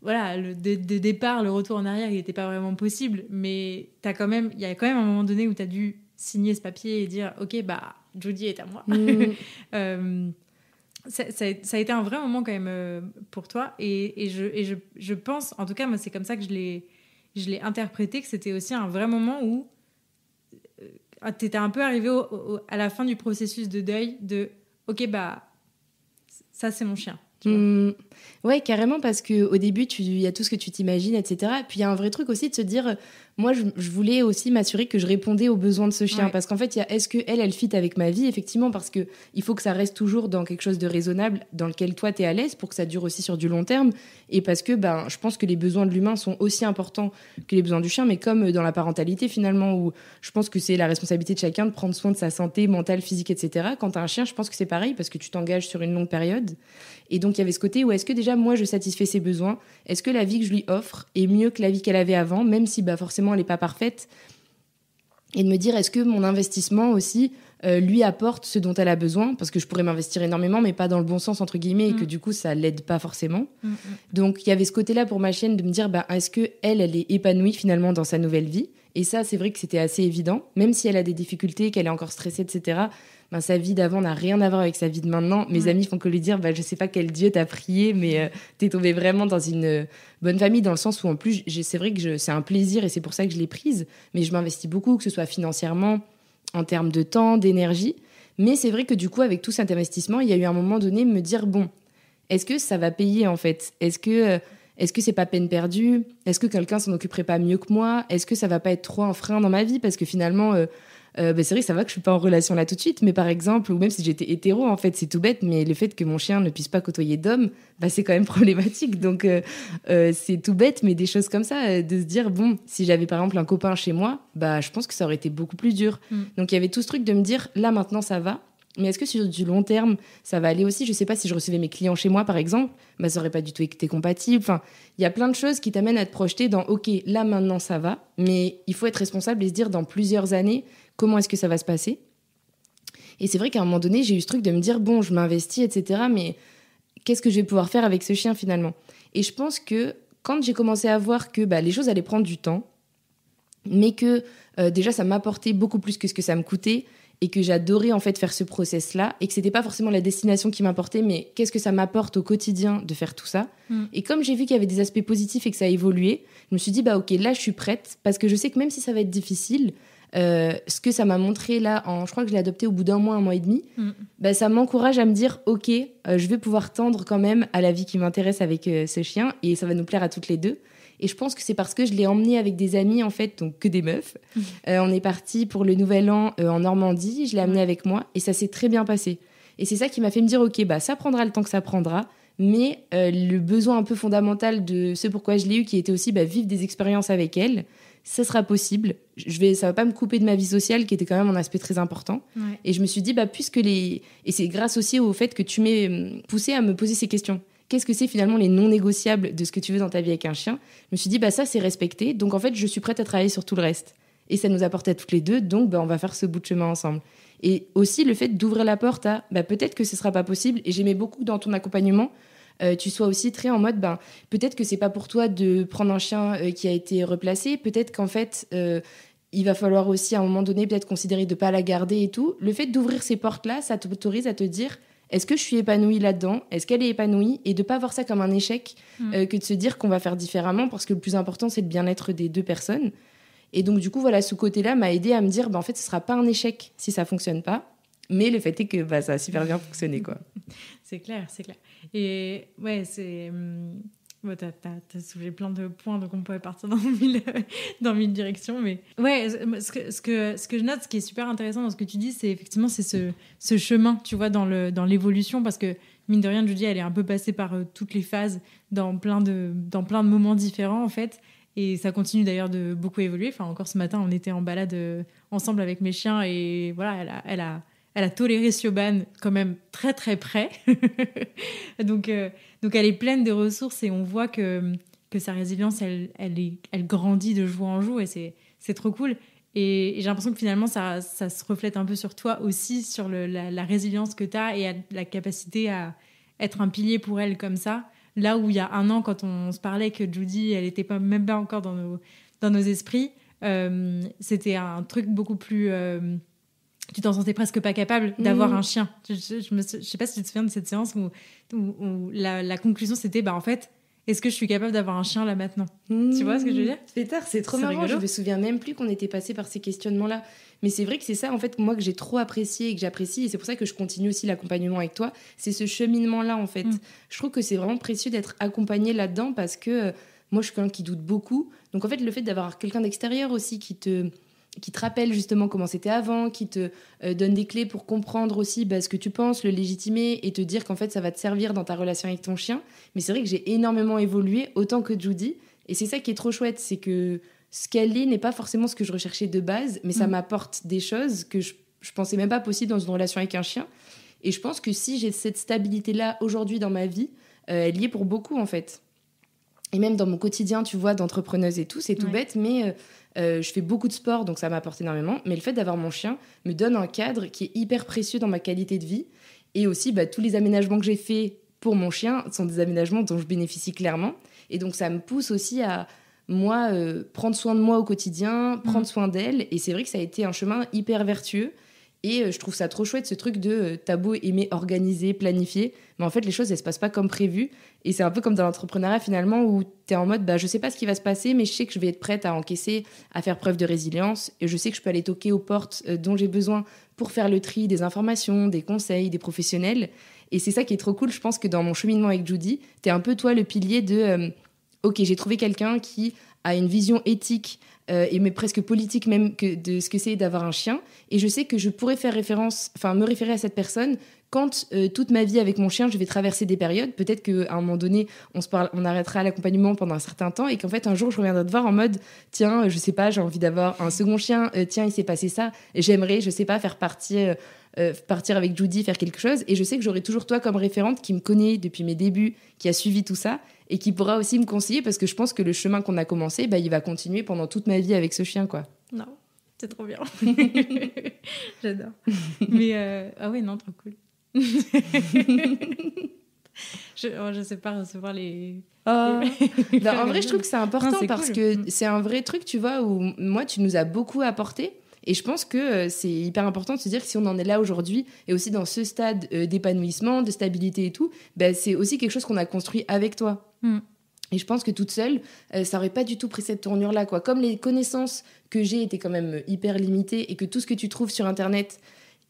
voilà, le de, départ, le retour en arrière, il n'était pas vraiment possible, mais as quand même, il y a quand même un moment donné où tu as dû signer ce papier et dire, ok, bah, Judy est à moi. Mm. Euh, ça, a été un vrai moment quand même euh, pour toi, et, je, et je, pense, en tout cas, moi, c'est comme ça que je l'ai, je interprété, que c'était aussi un vrai moment où euh, tu étais un peu arrivé à la fin du processus de deuil de, ok, bah, ça c'est mon chien. Mmh. Ouais, carrément, parce que au début, il y a tout ce que tu t'imagines, etc. Puis il y a un vrai truc aussi de se dire, moi, je, voulais aussi m'assurer que je répondais aux besoins de ce chien. Parce qu'en fait, il y a est-ce que elle, elle fit avec ma vie Effectivement, parce que il faut que ça reste toujours dans quelque chose de raisonnable, dans lequel toi, tu es à l'aise pour que ça dure aussi sur du long terme. Et parce que ben, je pense que les besoins de l'humain sont aussi importants que les besoins du chien, mais comme dans la parentalité, finalement, où je pense que c'est la responsabilité de chacun de prendre soin de sa santé mentale, physique, etc. Quand tu as un chien, je pense que c'est pareil, parce que tu t'engages sur une longue période. Et donc, il y avait ce côté où est-ce que déjà, moi, je satisfais ses besoins Est-ce que la vie que je lui offre est mieux que la vie qu'elle avait avant, même si bah, forcément, elle n'est pas parfaite. Et de me dire, est-ce que mon investissement aussi, euh, lui apporte ce dont elle a besoin, parce que je pourrais m'investir énormément, mais pas dans le bon sens, entre guillemets, et que mm. du coup, ça l'aide pas forcément. Mm, mm. Donc, il y avait ce côté-là pour ma chaîne de me dire, bah, est-ce que elle, elle est épanouie finalement dans sa nouvelle vie Et ça, c'est vrai que c'était assez évident, même si elle a des difficultés, qu'elle est encore stressée, etc. Ben, sa vie d'avant n'a rien à voir avec sa vie de maintenant. Mes amis font que lui dire, ben, je sais pas quel Dieu t'a prié, mais tu euh, t'es tombé vraiment dans une euh, bonne famille, dans le sens où en plus, c'est vrai que c'est un plaisir et c'est pour ça que je l'ai prise, mais je m'investis beaucoup, que ce soit financièrement, en termes de temps, d'énergie. Mais c'est vrai que du coup, avec tout cet investissement, il y a eu un moment donné me dire bon, est-ce que ça va payer en fait Est-ce que euh, est-ce que c'est pas peine perdue Est-ce que quelqu'un s'en occuperait pas mieux que moi Est-ce que ça va pas être trop un frein dans ma vie parce que finalement euh, euh, bah, c'est vrai ça va que je suis pas en relation là tout de suite, mais par exemple, ou même si j'étais hétéro, en fait, c'est tout bête, mais le fait que mon chien ne puisse pas côtoyer d'hommes, bah, c'est quand même problématique. Donc, euh, euh, c'est tout bête, mais des choses comme ça, de se dire, bon, si j'avais par exemple un copain chez moi, bah, je pense que ça aurait été beaucoup plus dur. Mm. Donc, il y avait tout ce truc de me dire, là maintenant, ça va. Mais est-ce que sur du long terme, ça va aller aussi Je sais pas si je recevais mes clients chez moi, par exemple, bah, ça aurait pas du tout été compatible. Enfin, il y a plein de choses qui t'amènent à te projeter dans OK, là maintenant ça va, mais il faut être responsable et se dire dans plusieurs années, comment est-ce que ça va se passer. Et c'est vrai qu'à un moment donné, j'ai eu ce truc de me dire, bon, je m'investis, etc., mais qu'est-ce que je vais pouvoir faire avec ce chien finalement Et je pense que quand j'ai commencé à voir que bah, les choses allaient prendre du temps, mais que euh, déjà ça m'apportait beaucoup plus que ce que ça me coûtait, et que j'adorais en fait faire ce process-là, et que c'était pas forcément la destination qui m'apportait, mais qu'est-ce que ça m'apporte au quotidien de faire tout ça. Mm. Et comme j'ai vu qu'il y avait des aspects positifs et que ça évoluait, je me suis dit, bah ok, là je suis prête, parce que je sais que même si ça va être difficile, euh, ce que ça m'a montré là, je crois que je l'ai adopté au bout d'un mois, un mois et demi, mm. bah, ça m'encourage à me dire ok, euh, je vais pouvoir tendre quand même à la vie qui m'intéresse avec euh, ce chien et ça va nous plaire à toutes les deux. Et je pense que c'est parce que je l'ai emmené avec des amis en fait, donc que des meufs. Mm. on est parti pour le nouvel an en Normandie, je l'ai amené avec moi et ça s'est très bien passé. Et c'est ça qui m'a fait me dire ok, bah ça prendra le temps que ça prendra. Mais le besoin un peu fondamental de ce pourquoi je l'ai eu, qui était aussi bah, vivre des expériences avec elle, ça sera possible. Je ne ça va pas me couper de ma vie sociale qui était quand même un aspect très important. Et je me suis dit, bah, puisque les, et c'est grâce aussi au fait que tu m'es hum, poussé à me poser ces questions. Qu'est-ce que c'est finalement les non négociables de ce que tu veux dans ta vie avec un chien Je me suis dit, bah, ça c'est respecté. Donc en fait, je suis prête à travailler sur tout le reste. Et ça nous apportait toutes les deux. Donc bah, on va faire ce bout de chemin ensemble. Et aussi le fait d'ouvrir la porte à, bah peut-être que ce ne sera pas possible. Et j'aimais beaucoup dans ton accompagnement euh, tu sois aussi très en mode, ben, peut-être que n'est pas pour toi de prendre un chien euh, qui a été replacé, peut-être qu'en fait, euh, il va falloir aussi à un moment donné peut-être considérer de pas la garder et tout. Le fait d'ouvrir ces portes-là, ça t'autorise à te dire, est-ce que je suis épanouie là-dedans Est-ce qu'elle est épanouie Et de pas voir ça comme un échec mm. que de se dire qu'on va faire différemment, parce que le plus important, c'est le bien-être des deux personnes. Et donc, du coup, voilà, ce côté-là m'a aidé à me dire, ben, en fait, ce sera pas un échec si ça fonctionne pas. Mais le fait est que bah, ça a super bien fonctionné, quoi. c'est clair, c'est clair. Et ouais, c'est... Hum, bon, t'as, soulevé plein de points, donc on pourrait partir dans mille, dans mille directions. Mais ouais, ce que, ce, que, je note, ce qui est super intéressant dans ce que tu dis, c'est effectivement c'est ce, ce, chemin, tu vois, dans, le, dans l'évolution, parce que mine de rien, Judy, elle est un peu passée par euh, toutes les phases, dans plein, de, dans plein de moments différents, en fait. Et ça continue d'ailleurs de beaucoup évoluer. Enfin, encore ce matin, on était en balade euh, ensemble avec mes chiens, et voilà, elle a elle a toléré Siobhan quand même très très près. donc, euh, donc elle est pleine de ressources et on voit que, que sa résilience, elle, elle, elle grandit de jour en jour et c'est trop cool. Et, j'ai l'impression que finalement, ça, ça, se reflète un peu sur toi aussi, sur la, résilience que tu as et la capacité à être un pilier pour elle comme ça. Là où il y a un an, quand on se parlait que Judy, elle n'était pas, même pas encore dans nos, dans nos esprits, euh, c'était un truc beaucoup plus... Euh, tu t'en sentais presque pas capable d'avoir mm. un chien. Je, ne sais pas si tu te souviens de cette séance où, la, conclusion c'était bah en fait, est-ce que je suis capable d'avoir un chien là maintenant Tu vois ce que je veux dire mm. tard, c'est trop marrant. Je me souviens même plus qu'on était passé par ces questionnements-là. Mais c'est vrai que c'est ça, en fait, moi que j'ai trop apprécié et que j'apprécie, et c'est pour ça que je continue aussi l'accompagnement avec toi. C'est ce cheminement-là, en fait. Mm. Je trouve que c'est vraiment précieux d'être accompagné là-dedans parce que euh, moi, je suis quelqu'un qui doute beaucoup. Donc, en fait, le fait d'avoir quelqu'un d'extérieur aussi qui te qui te rappelle justement comment c'était avant, qui te euh, donne des clés pour comprendre aussi bah, ce que tu penses, le légitimer et te dire qu'en fait ça va te servir dans ta relation avec ton chien. Mais c'est vrai que j'ai énormément évolué, autant que Judy. Et c'est ça qui est trop chouette, c'est que ce qu'elle est n'est pas forcément ce que je recherchais de base, mais ça mm. m'apporte des choses que je, je pensais même pas possible dans une relation avec un chien. Et je pense que si j'ai cette stabilité-là aujourd'hui dans ma vie, euh, elle y est pour beaucoup en fait. Et même dans mon quotidien, tu vois, d'entrepreneuse et tout, c'est tout bête, mais euh, euh, je fais beaucoup de sport, donc ça m'apporte énormément. Mais le fait d'avoir mon chien me donne un cadre qui est hyper précieux dans ma qualité de vie. Et aussi, bah, tous les aménagements que j'ai faits pour mon chien sont des aménagements dont je bénéficie clairement. Et donc, ça me pousse aussi à, moi, euh, prendre soin de moi au quotidien, prendre mhm. soin d'elle. Et c'est vrai que ça a été un chemin hyper vertueux et euh, je trouve ça trop chouette ce truc de euh, tabou beau aimer organiser, planifier, mais en fait les choses elles se passent pas comme prévu. Et c'est un peu comme dans l'entrepreneuriat finalement où tu es en mode bah je sais pas ce qui va se passer, mais je sais que je vais être prête à encaisser, à faire preuve de résilience. Et je sais que je peux aller toquer aux portes euh, dont j'ai besoin pour faire le tri des informations, des conseils, des professionnels. Et c'est ça qui est trop cool. Je pense que dans mon cheminement avec Judy, es un peu toi le pilier de ok j'ai trouvé quelqu'un qui à une vision éthique euh, et mais presque politique même que de ce que c'est d'avoir un chien. Et je sais que je pourrais faire référence, enfin me référer à cette personne quand euh, toute ma vie avec mon chien, je vais traverser des périodes. Peut-être qu'à un moment donné, on on arrêtera l'accompagnement pendant un certain temps et qu'en fait un jour, je reviendrai te voir en mode tiens, euh, je sais pas, j'ai envie d'avoir un second chien. tiens, il s'est passé ça. J'aimerais, je sais pas, faire partie euh, partir avec Judy, faire quelque chose. Et je sais que j'aurai toujours toi comme référente qui me connaît depuis mes débuts, qui a suivi tout ça et qui pourra aussi me conseiller parce que je pense que le chemin qu'on a commencé, bah, il va continuer pendant toute ma vie avec ce chien, quoi. Non, c'est trop bien. J'adore. Mais euh, ah oui, non, trop cool. je, ne oh, sais pas recevoir les. Oh. en vrai, je trouve que c'est important parce que mm. c'est un vrai truc, tu vois, où moi, tu nous as beaucoup apporté. Et je pense que euh, c'est hyper important de se dire que si on en est là aujourd'hui, et aussi dans ce stade euh, d'épanouissement, de stabilité et tout, bah, c'est aussi quelque chose qu'on a construit avec toi. Mm. Et je pense que toute seule, euh, ça aurait pas du tout pris cette tournure-là, quoi. Comme les connaissances que j'ai étaient quand même hyper limitées et que tout ce que tu trouves sur Internet,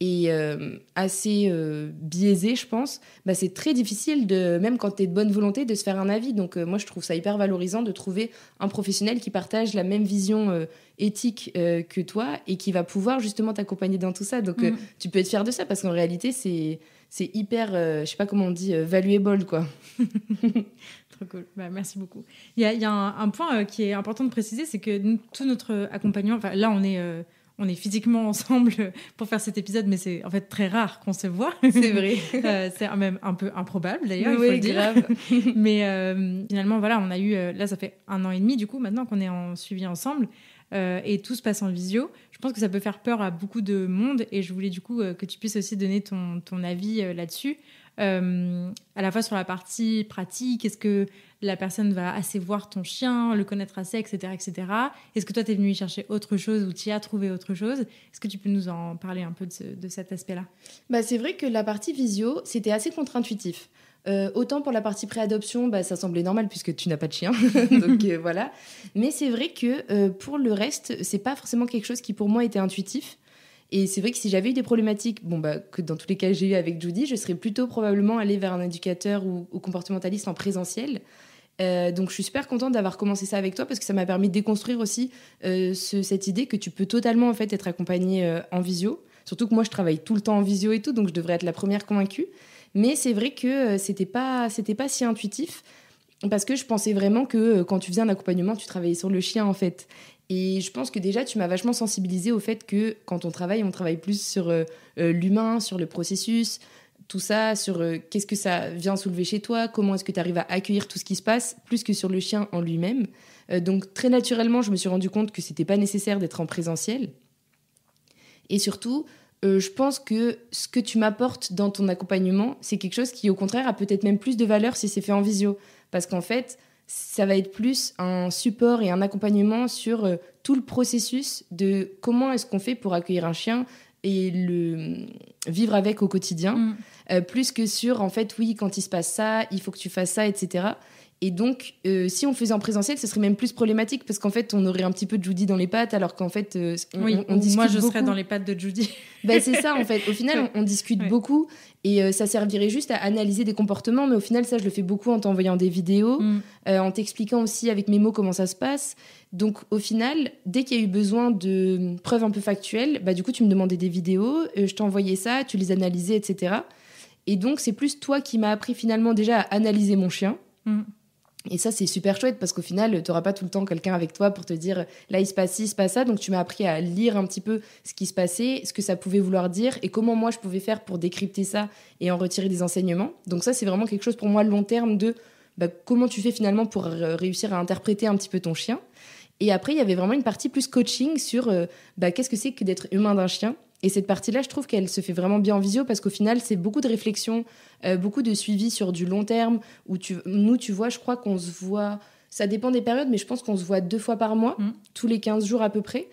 et euh, assez euh, biaisé, je pense, bah, c'est très difficile, de, même quand tu es de bonne volonté, de se faire un avis. Donc euh, moi, je trouve ça hyper valorisant de trouver un professionnel qui partage la même vision éthique que toi et qui va pouvoir justement t'accompagner dans tout ça. Donc mm. tu peux être fier de ça parce qu'en réalité, c'est, c'est hyper, je sais pas comment on dit, valuable, quoi. Trop cool. Bah, merci beaucoup. Il y a, y a, un, point qui est important de préciser, c'est que tout notre accompagnement, là, on est on est physiquement ensemble pour faire cet épisode, mais c'est en fait très rare qu'on se voit. C'est vrai. Euh, c'est même un peu improbable d'ailleurs, il faut le dire. mais euh, finalement, voilà, on a eu, euh, là, ça fait un an et demi du coup, maintenant qu'on est en suivi ensemble. et tout se passe en visio. Je pense que ça peut faire peur à beaucoup de monde et je voulais du coup que tu puisses aussi donner ton, ton avis là-dessus. à la fois sur la partie pratique, est-ce que la personne va assez voir ton chien, le connaître assez, etc. etc. Est-ce que toi, tu es venu y chercher autre chose ou tu as trouvé autre chose Est-ce que tu peux nous en parler un peu de, cet aspect-là bah, C'est vrai que la partie visio, c'était assez contre-intuitif. Euh, autant pour la partie pré-adoption, bah, ça semblait normal puisque tu n'as pas de chien, donc euh, voilà. Mais c'est vrai que euh, pour le reste, c'est pas forcément quelque chose qui pour moi était intuitif. Et c'est vrai que si j'avais eu des problématiques, bon bah, que dans tous les cas j'ai eu avec Judy, je serais plutôt probablement allée vers un éducateur ou, ou comportementaliste en présentiel. Euh, donc je suis super contente d'avoir commencé ça avec toi parce que ça m'a permis de déconstruire aussi euh, cette idée que tu peux totalement en fait être accompagné euh, en visio. Surtout que moi je travaille tout le temps en visio et tout, donc je devrais être la première convaincue. Mais c'est vrai que c'était pas pas si intuitif parce que je pensais vraiment que quand tu faisais un accompagnement, tu travaillais sur le chien en fait. Et je pense que déjà, tu m'as vachement sensibilisée au fait que quand on travaille, on travaille plus sur l'humain, sur le processus, tout ça, sur euh, qu'est-ce que ça vient soulever chez toi, comment est-ce que tu arrives à accueillir tout ce qui se passe, plus que sur le chien en lui-même. Euh, donc très naturellement, je me suis rendu compte que ce n'était pas nécessaire d'être en présentiel. Et surtout, euh, je pense que ce que tu m'apportes dans ton accompagnement, c'est quelque chose qui au contraire a peut-être même plus de valeur si c'est fait en visio, parce qu'en fait, ça va être plus un support et un accompagnement sur tout le processus de comment est-ce qu'on fait pour accueillir un chien, et le vivre avec au quotidien. Mm. Euh, plus que sur en fait, oui, quand il se passe ça, il faut que tu fasses ça, etc. Et donc, euh, si on faisait en présentiel, ce serait même plus problématique parce qu'en fait, on aurait un petit peu de Judy dans les pattes, alors qu'en fait, euh, on, Moi, je serais dans les pattes de Judy. ben, c'est ça, en fait. Au final, on, discute beaucoup et ça servirait juste à analyser des comportements. Mais au final, ça, je le fais beaucoup en t'envoyant des vidéos, mm. en t'expliquant aussi avec mes mots comment ça se passe. Donc, au final, dès qu'il y a eu besoin de preuves un peu factuelles, bah, du coup, tu me demandais des vidéos, je t'envoyais ça, tu les analysais, etc. Et donc, c'est plus toi qui m'as appris finalement déjà à analyser mon chien. Mm. Et ça, c'est super chouette parce qu'au final, tu n'auras pas tout le temps quelqu'un avec toi pour te dire là, il se passe ci, il se passe ça. Donc, tu m'as appris à lire un petit peu ce qui se passait, ce que ça pouvait vouloir dire et comment moi je pouvais faire pour décrypter ça et en retirer des enseignements. Donc, ça, c'est vraiment quelque chose pour moi long terme de bah, comment tu fais finalement pour réussir à interpréter un petit peu ton chien. Et après, il y avait vraiment une partie plus coaching sur euh, bah, qu'est-ce que c'est que d'être humain d'un chien et cette partie-là, je trouve qu'elle se fait vraiment bien en visio parce qu'au final, c'est beaucoup de réflexion, euh, beaucoup de suivi sur du long terme. Où tu, nous, tu vois, je crois qu'on se voit, ça dépend des périodes, mais je pense qu'on se voit deux fois par mois, mm. tous les 15 jours à peu près.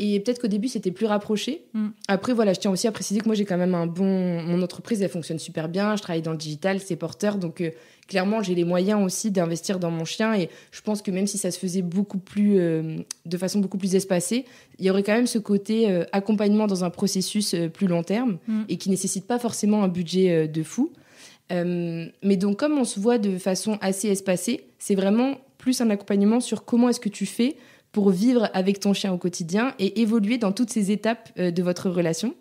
Et peut-être qu'au début, c'était plus rapproché. Mm. Après, voilà, je tiens aussi à préciser que moi, j'ai quand même un bon. Mon entreprise, elle fonctionne super bien. Je travaille dans le digital, c'est porteur. Donc, euh, clairement, j'ai les moyens aussi d'investir dans mon chien. Et je pense que même si ça se faisait beaucoup plus. Euh, de façon beaucoup plus espacée, il y aurait quand même ce côté euh, accompagnement dans un processus plus long terme mm. et qui nécessite pas forcément un budget de fou. mais donc, comme on se voit de façon assez espacée, c'est vraiment plus un accompagnement sur comment est-ce que tu fais pour vivre avec ton chien au quotidien et évoluer dans toutes ces étapes euh, de votre relation.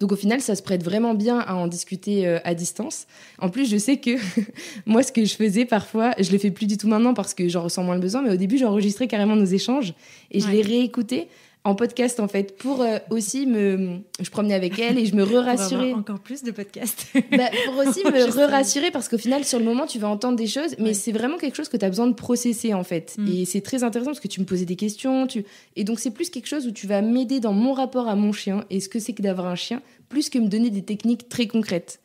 Donc au final, ça se prête vraiment bien à en discuter euh, à distance. En plus, je sais que moi, ce que je faisais parfois, je le fais plus du tout maintenant parce que j'en ressens moins le besoin, mais au début, j'enregistrais carrément nos échanges et je les réécoutais en podcast en fait pour euh, aussi me je promenais avec elle et je me rassurais encore plus de podcasts bah, pour aussi me rassurer parce qu'au final sur le moment tu vas entendre des choses mais c'est vraiment quelque chose que tu as besoin de processer en fait mm. et c'est très intéressant parce que tu me posais des questions tu et donc c'est plus quelque chose où tu vas m'aider dans mon rapport à mon chien et ce que c'est que d'avoir un chien plus que me donner des techniques très concrètes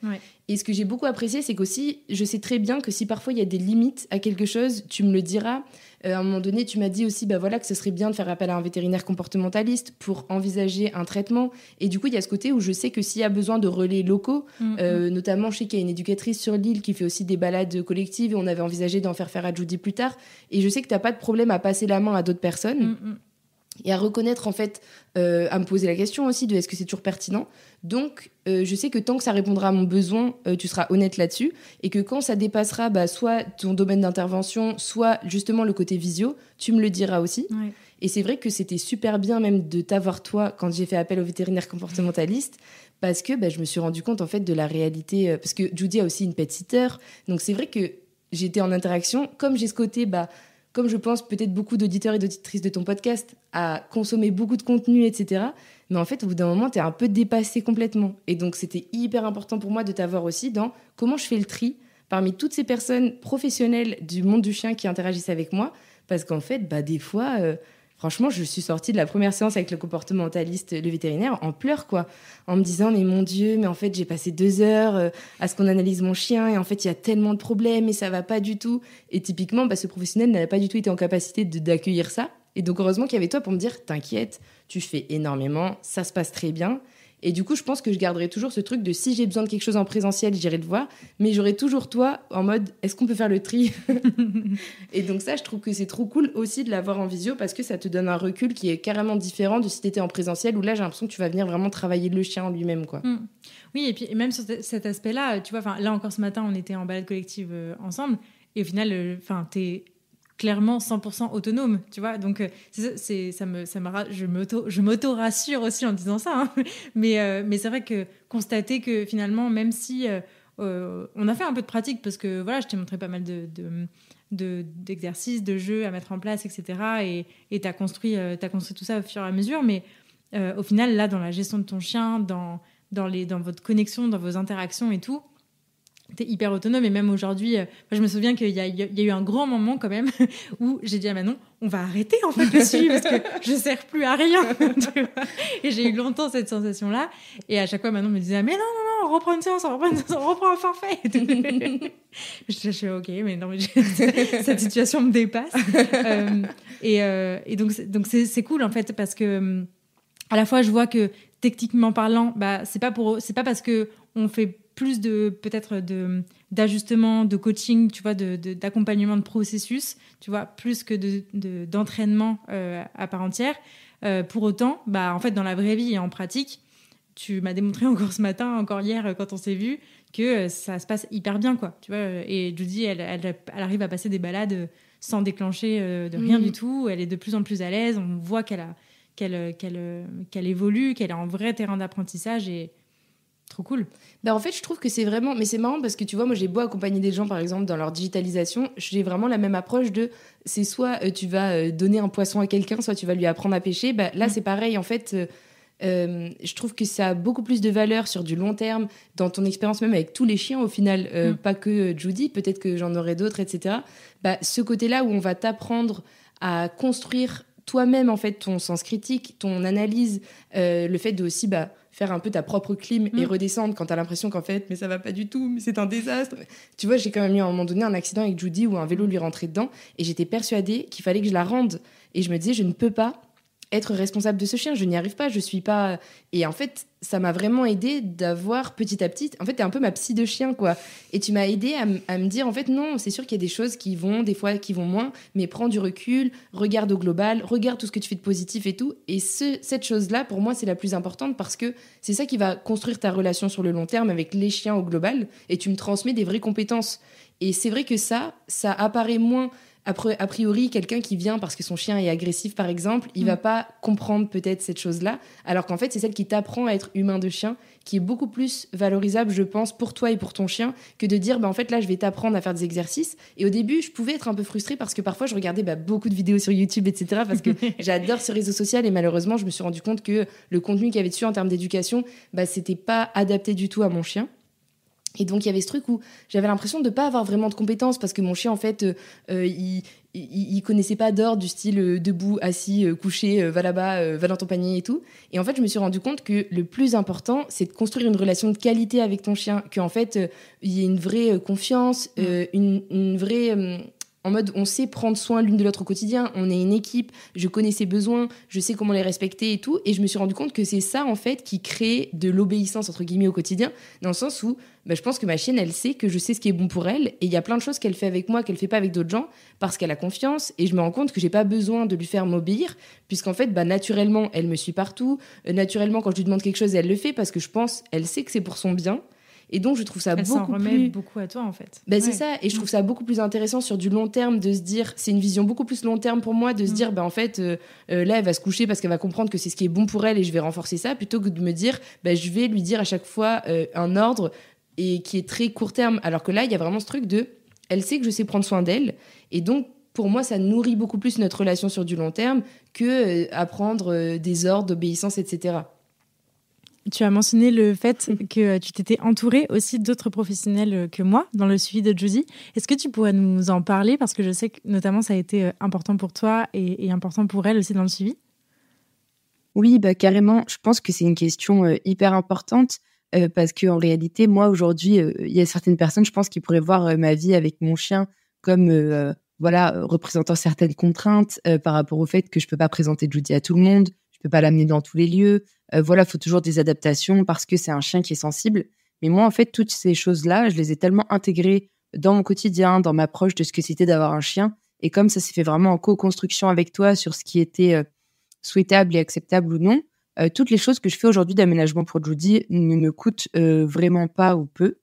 et ce que j'ai beaucoup apprécié c'est qu'aussi je sais très bien que si parfois il y a des limites à quelque chose tu me le diras euh, à un moment donné, tu m'as dit aussi bah voilà, que ce serait bien de faire appel à un vétérinaire comportementaliste pour envisager un traitement. Et du coup, il y a ce côté où je sais que s'il y a besoin de relais locaux, mm, mm. Euh, notamment, je notamment chez qu'il y a une éducatrice sur l'île qui fait aussi des balades collectives et on avait envisagé d'en faire faire à Judy plus tard. Et je sais que tu n'as pas de problème à passer la main à d'autres personnes. Mm, et à reconnaître en fait, euh, à me poser la question aussi de est-ce que c'est toujours pertinent. Donc, euh, je sais que tant que ça répondra à mon besoin, euh, tu seras honnête là-dessus, et que quand ça dépassera bah, soit ton domaine d'intervention, soit justement le côté visio, tu me le diras aussi. Et c'est vrai que c'était super bien même de t'avoir toi quand j'ai fait appel au vétérinaire comportementaliste, parce que bah, je me suis rendu compte en fait de la réalité, parce que Judy a aussi une petite sitter, donc c'est vrai que j'étais en interaction, comme j'ai ce côté bah comme je pense peut-être beaucoup d'auditeurs et d'auditrices de ton podcast, à consommer beaucoup de contenu, etc. Mais en fait, au bout d'un moment, tu es un peu dépassé complètement. Et donc, c'était hyper important pour moi de t'avoir aussi dans comment je fais le tri parmi toutes ces personnes professionnelles du monde du chien qui interagissent avec moi. Parce qu'en fait, bah, des fois, euh, Franchement, je suis sortie de la première séance avec le comportementaliste, le vétérinaire, en pleurs, quoi. En me disant, mais mon Dieu, mais en fait, j'ai passé deux heures euh, à ce qu'on analyse mon chien, et en fait, il y a tellement de problèmes, et ça va pas du tout. Et typiquement, bah, ce professionnel n'avait pas du tout été en capacité d'accueillir ça. Et donc, heureusement qu'il y avait toi pour me dire, t'inquiète, tu fais énormément, ça se passe très bien. Et du coup, je pense que je garderai toujours ce truc de si j'ai besoin de quelque chose en présentiel, j'irai te voir, mais j'aurai toujours toi en mode est-ce qu'on peut faire le tri Et donc ça, je trouve que c'est trop cool aussi de l'avoir en visio parce que ça te donne un recul qui est carrément différent de si étais en présentiel où là, j'ai l'impression que tu vas venir vraiment travailler le chien en lui-même, quoi. Mm. Oui, et puis même sur cet aspect-là, tu vois, là encore ce matin, on était en balade collective euh, ensemble. Et au final, euh, enfin, t'es clairement 100% autonome, tu vois. Donc, euh, c'est, ça me, ça me, je, m'auto, je m'auto-rassure aussi en disant ça. Hein. Mais, euh, mais c'est vrai que constater que finalement, même si euh, on a fait un peu de pratique, parce que voilà, je t'ai montré pas mal de, de, d'exercices, de jeux à mettre en place, etc. Et tu as construit, t'as construit tout ça au fur et à mesure. Mais au final, là, dans la gestion de ton chien, dans, dans, les, dans votre connexion, dans vos interactions et tout, es hyper autonome et même aujourd'hui, euh, je me souviens qu'il y, a eu un grand moment quand même où j'ai dit à Manon, on va arrêter en fait le suivi parce que je sers plus à rien. et j'ai eu longtemps cette sensation-là. Et à chaque fois, Manon me disait, mais non, non, non, on reprend une séance, on reprend une séance, on reprend un forfait. je suis ok, mais non, mais cette situation me dépasse. Euh, et, euh, et, donc, donc c'est cool en fait parce que hum, à la fois, je vois que techniquement parlant, bah, c'est pas pour, c'est pas parce que on fait plus de peut-être de d'ajustement, de coaching, tu vois, d'accompagnement de, processus, tu vois, plus que d'entraînement de, euh, à part entière. Euh, pour autant, bah en fait dans la vraie vie et en pratique, tu m'as démontré encore ce matin, encore hier quand on s'est vu, que euh, ça se passe hyper bien quoi. Tu vois, et Judy, elle, elle, arrive à passer des balades sans déclencher de rien mm. du tout. Elle est de plus en plus à l'aise. On voit qu'elle a qu'elle qu'elle qu'elle évolue, qu'elle est en vrai terrain d'apprentissage et Trop cool. Bah en fait, je trouve que c'est vraiment. Mais c'est marrant parce que tu vois, moi j'ai beau accompagner des gens par exemple dans leur digitalisation, j'ai vraiment la même approche de c'est soit euh, tu vas euh, donner un poisson à quelqu'un, soit tu vas lui apprendre à pêcher. Ben, là, mm. c'est pareil en fait. Euh, je trouve que ça a beaucoup plus de valeur sur du long terme, dans ton expérience même avec tous les chiens au final, mm. pas que Judy, peut-être que j'en aurai d'autres, etc. Ben, ce côté-là où on va t'apprendre à construire toi-même en fait ton sens critique, ton analyse, le fait de aussi bah, faire un peu ta propre clim et mm. redescendre quand t'as l'impression qu'en fait, mais ça va pas du tout, mais c'est un désastre. Tu vois, j'ai quand même eu à un moment donné un accident avec Judy où un vélo lui rentrait dedans et j'étais persuadée qu'il fallait que je la rende. Et je me disais, je ne peux pas être responsable de ce chien. Je n'y arrive pas, je suis pas. Et en fait, ça m'a vraiment aidé d'avoir petit à petit. En fait, t'es un peu ma psy de chien, quoi. Et tu m'as aidé à, me dire, en fait, non, c'est sûr qu'il y a des choses qui vont, des fois qui vont moins, mais prends du recul, regarde au global, regarde tout ce que tu fais de positif et tout. Et ce, cette chose-là, pour moi, c'est la plus importante parce que c'est ça qui va construire ta relation sur le long terme avec les chiens au global. Et tu me transmets des vraies compétences. Et c'est vrai que ça, ça apparaît moins a priori, quelqu'un qui vient parce que son chien est agressif, par exemple, il va mm. pas comprendre peut-être cette chose-là, alors qu'en fait, c'est celle qui t'apprend à être humain de chien, qui est beaucoup plus valorisable, je pense, pour toi et pour ton chien, que de dire, bah, en fait, là, je vais t'apprendre à faire des exercices. Et au début, je pouvais être un peu frustrée parce que parfois, je regardais bah, beaucoup de vidéos sur YouTube, etc., parce que j'adore ce réseau social et malheureusement, je me suis rendu compte que le contenu qu'il y avait dessus en termes d'éducation, bah, c'était pas adapté du tout à mon chien. Et donc il y avait ce truc où j'avais l'impression de ne pas avoir vraiment de compétences parce que mon chien en fait euh, euh, il, il, connaissait pas d'ordre du style euh, debout, assis, couché, va là-bas, va dans ton panier et tout. Et en fait je me suis rendu compte que le plus important c'est de construire une relation de qualité avec ton chien, qu'en fait il y ait une vraie confiance, mm. une, une, vraie en mode, on sait prendre soin l'une de l'autre au quotidien, on est une équipe, je connais ses besoins, je sais comment les respecter et tout. Et je me suis rendu compte que c'est ça, en fait, qui crée de l'obéissance, entre guillemets, au quotidien, dans le sens où bah, je pense que ma chienne, elle sait que je sais ce qui est bon pour elle. Et il y a plein de choses qu'elle fait avec moi, qu'elle fait pas avec d'autres gens, parce qu'elle a confiance. Et je me rends compte que j'ai pas besoin de lui faire m'obéir, puisqu'en fait, bah, naturellement, elle me suit partout. Euh, naturellement, quand je lui demande quelque chose, elle le fait, parce que je pense, elle sait que c'est pour son bien. Et donc, je trouve ça beaucoup remet plus... beaucoup à toi, en fait. Bah, c'est ça. Et je trouve ça beaucoup plus intéressant sur du long terme de se dire... C'est une vision beaucoup plus long terme pour moi de se mm. dire, ben, en fait, euh, euh, là, elle va se coucher parce qu'elle va comprendre que c'est ce qui est bon pour elle et je vais renforcer ça, plutôt que de me dire, ben, je vais lui dire à chaque fois euh, un ordre et qui est très court terme. Alors que là, il y a vraiment ce truc de... Elle sait que je sais prendre soin d'elle. Et donc, pour moi, ça nourrit beaucoup plus notre relation sur du long terme que apprendre des ordres d'obéissance, etc tu as mentionné le fait mm. que tu t'étais entourée aussi d'autres professionnels que moi dans le suivi de Josie. Est-ce que tu pourrais nous en parler Parce que je sais que notamment ça a été euh, important pour toi et, important pour elle aussi dans le suivi. Oui, bah, carrément. Je pense que c'est une question euh, hyper importante euh, parce qu'en réalité, moi aujourd'hui, il y a certaines personnes, je pense, qui pourraient voir ma vie avec mon chien comme voilà représentant certaines contraintes par rapport au fait que je ne peux pas présenter Judy à tout le monde peux pas l'amener dans tous les lieux. Euh, voilà, il faut toujours des adaptations parce que c'est un chien qui est sensible. Mais moi, en fait, toutes ces choses-là, je les ai tellement intégrées dans mon quotidien, dans ma proche de ce que c'était d'avoir un chien. Et comme ça s'est fait vraiment en co-construction avec toi sur ce qui était euh, souhaitable et acceptable ou non, euh, toutes les choses que je fais aujourd'hui d'aménagement pour Judy ne me coûtent vraiment pas ou peu.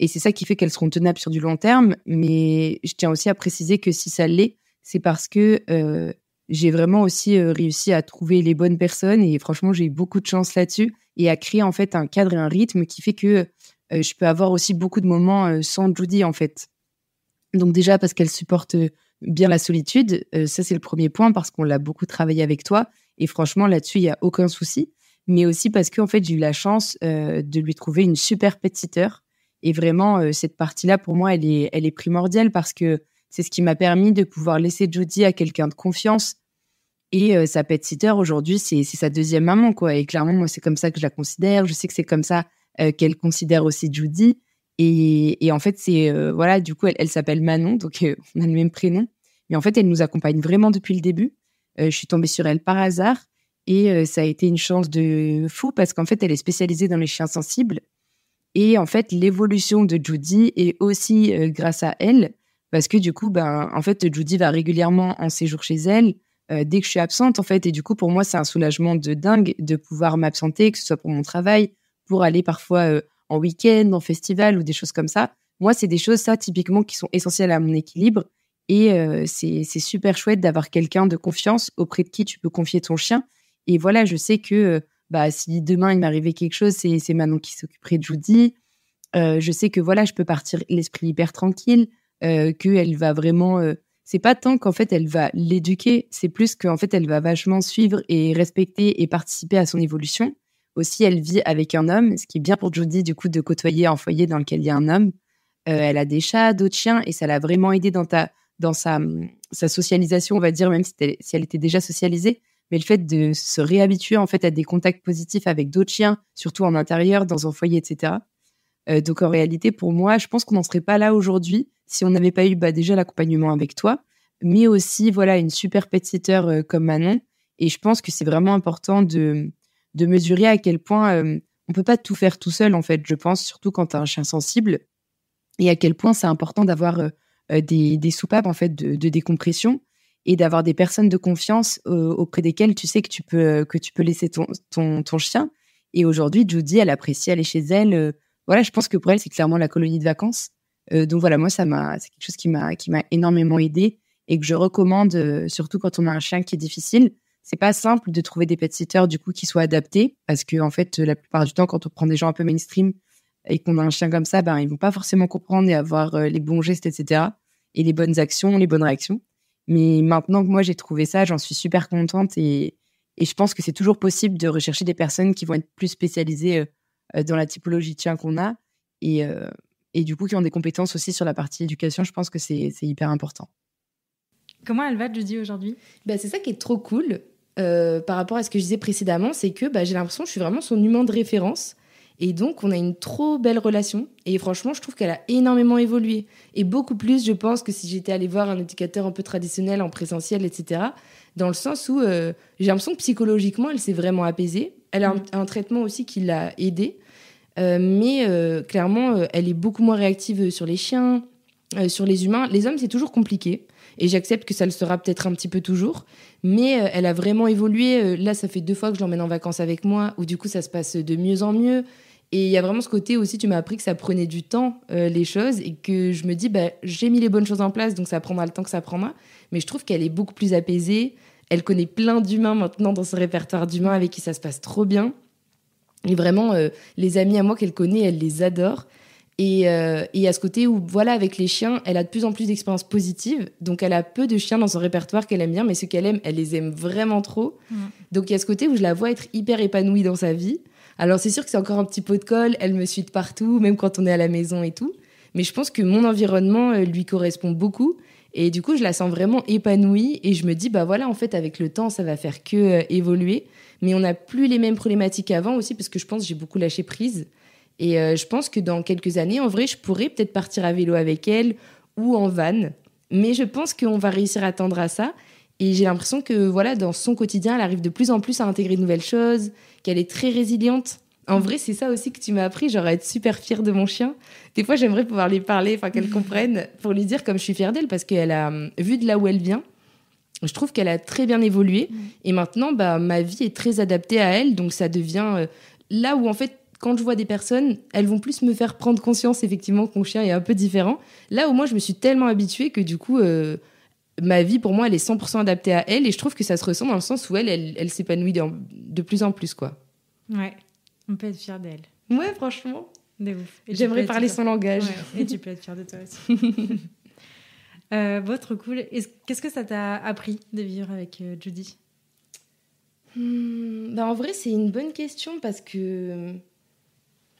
Et c'est ça qui fait qu'elles seront tenables sur du long terme. Mais je tiens aussi à préciser que si ça l'est, c'est parce que j'ai vraiment aussi euh, réussi à trouver les bonnes personnes et franchement, j'ai eu beaucoup de chance là-dessus et à créer en fait un cadre et un rythme qui fait que euh, je peux avoir aussi beaucoup de moments euh, sans Judy en fait. Donc déjà parce qu'elle supporte bien la solitude, ça c'est le premier point parce qu'on l'a beaucoup travaillé avec toi et franchement là-dessus il y a aucun souci, mais aussi parce qu'en fait j'ai eu la chance de lui trouver une super petite heure et vraiment cette partie-là pour moi elle est primordiale parce que c'est ce qui m'a permis de pouvoir laisser Judy à quelqu'un de confiance. Et euh, sa pet sitter aujourd'hui, c'est sa deuxième maman, quoi. Et clairement, moi, c'est comme ça que je la considère. Je sais que c'est comme ça euh, qu'elle considère aussi Judy. Et, en fait, c'est euh, voilà, du coup, elle, elle s'appelle Manon, donc on a le même prénom. Mais en fait, elle nous accompagne vraiment depuis le début. je suis tombée sur elle par hasard et ça a été une chance de fou parce qu'en fait, elle est spécialisée dans les chiens sensibles. Et en fait, l'évolution de Judy est aussi grâce à elle parce que du coup, ben, en fait, Judy va régulièrement en séjour chez elle euh, dès que je suis absente, en fait. Et du coup, pour moi, c'est un soulagement de dingue de pouvoir m'absenter, que ce soit pour mon travail, pour aller parfois euh, en week-end, en festival ou des choses comme ça. Moi, c'est des choses, ça, typiquement, qui sont essentielles à mon équilibre. Et euh, c'est super chouette d'avoir quelqu'un de confiance auprès de qui tu peux confier ton chien. Et voilà, je sais que bah, si demain il m'arrivait quelque chose, c'est Manon qui s'occuperait de Judy. je sais que voilà, je peux partir l'esprit hyper tranquille. Euh, que qu'elle va vraiment. Euh, c'est pas tant qu'en fait elle va l'éduquer, c'est plus qu'en fait elle va vachement suivre et respecter et participer à son évolution. Aussi, elle vit avec un homme, ce qui est bien pour Jodie du coup de côtoyer un foyer dans lequel il y a un homme. Euh, elle a des chats, d'autres chiens et ça l'a vraiment aidé dans, hum, sa, socialisation, on va dire, même si, si, elle était déjà socialisée. Mais le fait de se réhabituer en fait à des contacts positifs avec d'autres chiens, surtout en intérieur, dans un foyer, etc. Euh, donc en réalité, pour moi, je pense qu'on n'en serait pas là aujourd'hui si on n'avait pas eu bah, déjà l'accompagnement avec toi, mais aussi voilà une super petite euh, comme Manon. Et je pense que c'est vraiment important de, de mesurer à quel point euh, on peut pas tout faire tout seul en fait. Je pense surtout quand tu as un chien sensible et à quel point c'est important d'avoir euh, des, des, soupapes en fait de, décompression et d'avoir des personnes de confiance auprès desquelles tu sais que tu peux que tu peux laisser ton, ton, ton chien. Et aujourd'hui, Judy, elle apprécie aller chez elle voilà, je pense que pour elle, c'est clairement la colonie de vacances. Euh, donc voilà, moi, ça m'a, c'est quelque chose qui m'a, qui m'a énormément aidé et que je recommande, euh, surtout quand on a un chien qui est difficile. C'est pas simple de trouver des pet sitters du coup qui soient adaptés parce que en fait, la plupart du temps, quand on prend des gens un peu mainstream et qu'on a un chien comme ça, ben ils vont pas forcément comprendre et avoir euh, les bons gestes, etc. et les bonnes actions, les bonnes réactions. Mais maintenant que moi j'ai trouvé ça, j'en suis super contente et je pense que c'est toujours possible de rechercher des personnes qui vont être plus spécialisées euh, dans la typologie de chien qu'on a et, euh, et du coup qui ont des compétences aussi sur la partie éducation. Je pense que c'est hyper important. Comment elle va, Judy, aujourd'hui bah, C'est ça qui est trop cool euh, par rapport à ce que je disais précédemment, c'est que bah, j'ai l'impression que je suis vraiment son humain de référence. Et donc, on a une trop belle relation. Et franchement, je trouve qu'elle a énormément évolué. Et beaucoup plus, je pense, que si j'étais allée voir un éducateur un peu traditionnel, en présentiel, etc. Dans le sens où j'ai l'impression que psychologiquement, elle s'est vraiment apaisée elle a mm. un, traitement aussi qui l'a aidée. Euh, mais euh, clairement, euh, elle est beaucoup moins réactive sur les chiens, sur les humains. Les hommes, c'est toujours compliqué. Et j'accepte que ça le sera peut-être un petit peu toujours. Mais elle a vraiment évolué. là, ça fait deux fois que je l'emmène en vacances avec moi, où du coup, ça se passe de mieux en mieux. Et il y a vraiment ce côté aussi, tu m'as appris que ça prenait du temps, les choses, et que je me dis, bah, j'ai mis les bonnes choses en place, donc ça prendra le temps que ça prendra. Mais je trouve qu'elle est beaucoup plus apaisée. Elle connaît plein d'humains maintenant dans son répertoire d'humains avec qui ça se passe trop bien. Et vraiment, euh, les amis à moi qu'elle connaît, elle les adore. Et, euh, et, à ce côté où, voilà, avec les chiens, elle a de plus en plus d'expériences positives. Donc, elle a peu de chiens dans son répertoire qu'elle aime bien, mais ceux qu'elle aime, elle les aime vraiment trop. Mm. Donc, il y a ce côté où je la vois être hyper épanouie dans sa vie. Alors, c'est sûr que c'est encore un petit pot de colle, elle me suit partout, même quand on est à la maison et tout. Mais je pense que mon environnement euh, lui correspond beaucoup. Et du coup, je la sens vraiment épanouie et je me dis, bah voilà, en fait, avec le temps, ça va faire que euh, évoluer. Mais on n'a plus les mêmes problématiques qu'avant aussi, parce que je pense j'ai beaucoup lâché prise. Et euh, je pense que dans quelques années, en vrai, je pourrais peut-être partir à vélo avec elle ou en van. Mais je pense qu'on va réussir à tendre à ça. Et j'ai l'impression que, voilà, dans son quotidien, elle arrive de plus en plus à intégrer de nouvelles choses, qu'elle est très résiliente. En vrai, c'est ça aussi que tu m'as appris, genre être super fière de mon chien. Des fois, j'aimerais pouvoir lui parler, enfin qu'elle comprenne, pour lui dire comme je suis fière d'elle, parce qu'elle a euh, vu de là où elle vient. Je trouve qu'elle a très bien évolué. Mm. Et maintenant, bah, ma vie est très adaptée à elle. Donc, ça devient euh, là où, en fait, quand je vois des personnes, elles vont plus me faire prendre conscience, effectivement, que mon chien est un peu différent. Là, où moi, je me suis tellement habituée que, du coup, euh, ma vie, pour moi, elle est 100% adaptée à elle. Et je trouve que ça se ressent dans le sens où elle, elle, elle s'épanouit de plus en plus, quoi. Ouais. On peut être fier d'elle. Ouais, franchement. J'aimerais parler son langage. et tu peux être fier de toi aussi. euh, cool. Qu'est-ce que ça t'a appris de vivre avec euh, Judy hmm, bah, En vrai, c'est une bonne question parce que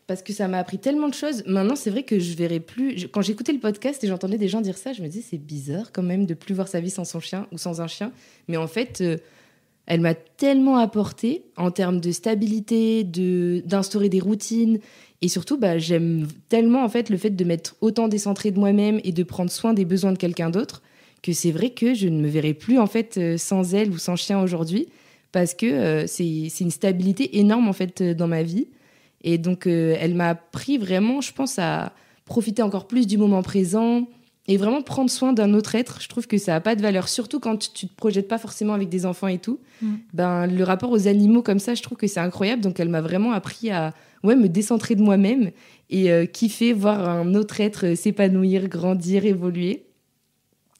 parce que ça m'a appris tellement de choses. Maintenant, c'est vrai que je verrai plus. quand j'écoutais le podcast et j'entendais des gens dire ça, je me disais c'est bizarre quand même de plus voir sa vie sans son chien ou sans un chien. Mais en fait, euh, elle m'a tellement apporté en termes de stabilité, de d'instaurer des routines et surtout, bah, j'aime tellement en fait le fait de m'être autant décentrée de moi-même et de prendre soin des besoins de quelqu'un d'autre que c'est vrai que je ne me verrai plus en fait euh, sans elle ou sans chien aujourd'hui parce que euh, c'est une stabilité énorme en fait euh, dans ma vie et donc elle m'a appris vraiment, je pense, à profiter encore plus du moment présent, et vraiment prendre soin d'un autre être, je trouve que ça n'a pas de valeur, surtout quand tu ne te projettes pas forcément avec des enfants et tout. Mm. Ben, le rapport aux animaux comme ça, je trouve que c'est incroyable. Donc elle m'a vraiment appris à ouais, me décentrer de moi-même et euh, kiffer, voir un autre être euh, s'épanouir, grandir, évoluer.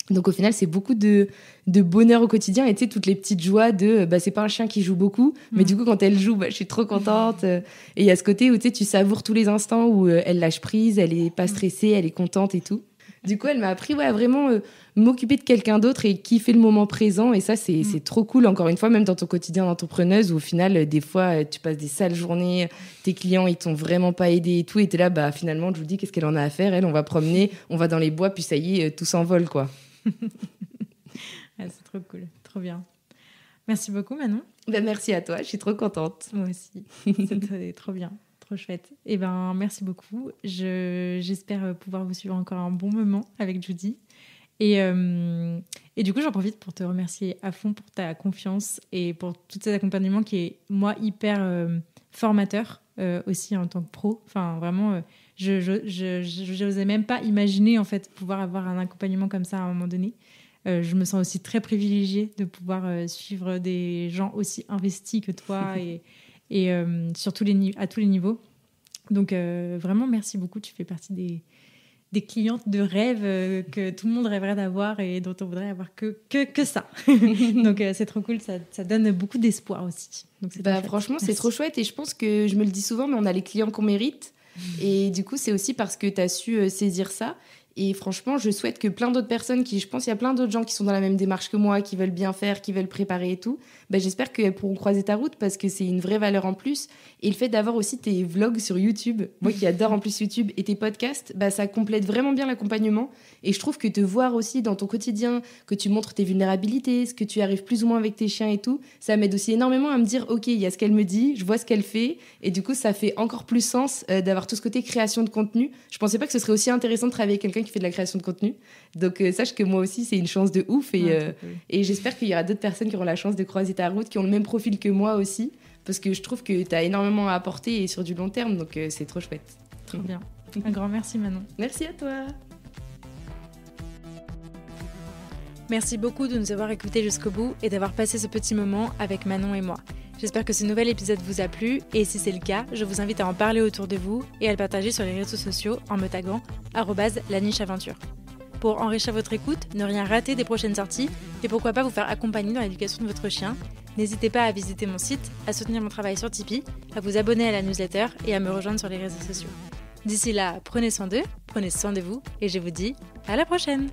Donc au final, c'est beaucoup de, de, bonheur au quotidien et tu sais, toutes les petites joies de euh, bah, c'est pas un chien qui joue beaucoup, mais mm. du coup, quand elle joue, bah, je suis trop contente. et il y a ce côté où tu savoures tous les instants où elle lâche prise, elle est pas mm. stressée, elle est contente et tout. Du coup, elle m'a appris à vraiment euh, m'occuper de quelqu'un d'autre et kiffer le moment présent. Et ça, mm. c'est trop cool, encore une fois, même dans ton quotidien d'entrepreneuse, où au final, euh, des fois, euh, tu passes des sales journées, tes clients, ils t'ont vraiment pas aidé et tout. Et tu es là, bah, finalement, je vous dis, qu'est-ce qu'elle en a à faire Elle, on va promener, on va dans les bois, puis ça y est, tout s'envole, quoi. c'est trop cool, trop bien. Merci beaucoup, Manon. Ben, merci à toi, je suis trop contente. Moi aussi, c'était trop bien trop chouette. Et eh ben, merci beaucoup. J'espère euh, pouvoir vous suivre encore un bon moment avec Judy. Et, euh, et du coup, j'en profite pour te remercier à fond pour ta confiance et pour tout cet accompagnement qui est, moi, hyper euh, formateur aussi en tant que pro. Enfin, vraiment, je n'osais même pas imaginer, en fait, pouvoir avoir un accompagnement comme ça à un moment donné. je me sens aussi très privilégiée de pouvoir suivre des gens aussi investis que toi et et euh, sur les à tous les niveaux. Donc euh, vraiment, merci beaucoup. Tu fais partie des, des clientes de rêve euh, que tout le monde rêverait d'avoir et dont on voudrait avoir que, que, que ça. Donc c'est trop cool, ça, ça donne beaucoup d'espoir aussi. Donc, bah, franchement, c'est trop chouette et je pense que je me le dis souvent, mais on a les clients qu'on mérite. Mm. Et du coup, c'est aussi parce que tu as su saisir ça et franchement, je souhaite que plein d'autres personnes qui, je pense, il y a plein d'autres gens qui sont dans la même démarche que moi, qui veulent bien faire, qui veulent préparer et tout, ben, j'espère qu'elles pourront croiser ta route parce que c'est une vraie valeur en plus. Et le fait d'avoir aussi tes vlogs sur YouTube, moi qui adore en plus YouTube, et tes podcasts, bah, ça complète vraiment bien l'accompagnement. Et je trouve que te voir aussi dans ton quotidien, que tu montres tes vulnérabilités, ce que tu arrives plus ou moins avec tes chiens et tout, ça m'aide aussi énormément à me dire, OK, il y a ce qu'elle me dit, je vois ce qu'elle fait. Et du coup, ça fait encore plus sens euh, d'avoir tout ce côté création de contenu. Je pensais pas que ce serait aussi intéressant de travailler avec quelqu'un qui fait de la création de contenu. Donc euh, sache que moi aussi, c'est une chance de ouf. Et, ah, euh, et j'espère qu'il y aura d'autres personnes qui auront la chance de croiser ta route, qui ont le même profil que moi aussi. Parce que je trouve que tu as énormément à apporter et sur du long terme. Donc euh, c'est trop chouette. Très bien. Un grand merci Manon. Merci à toi. Merci beaucoup de nous avoir écoutés jusqu'au bout et d'avoir passé ce petit moment avec Manon et moi. J'espère que ce nouvel épisode vous a plu et si c'est le cas, je vous invite à en parler autour de vous et à le partager sur les réseaux sociaux en me taguant la niche aventure. Pour enrichir votre écoute, ne rien rater des prochaines sorties et pourquoi pas vous faire accompagner dans l'éducation de votre chien, n'hésitez pas à visiter mon site, à soutenir mon travail sur Tipeee, à vous abonner à la newsletter et à me rejoindre sur les réseaux sociaux. D'ici là, prenez soin d'eux, prenez soin de vous et je vous dis à la prochaine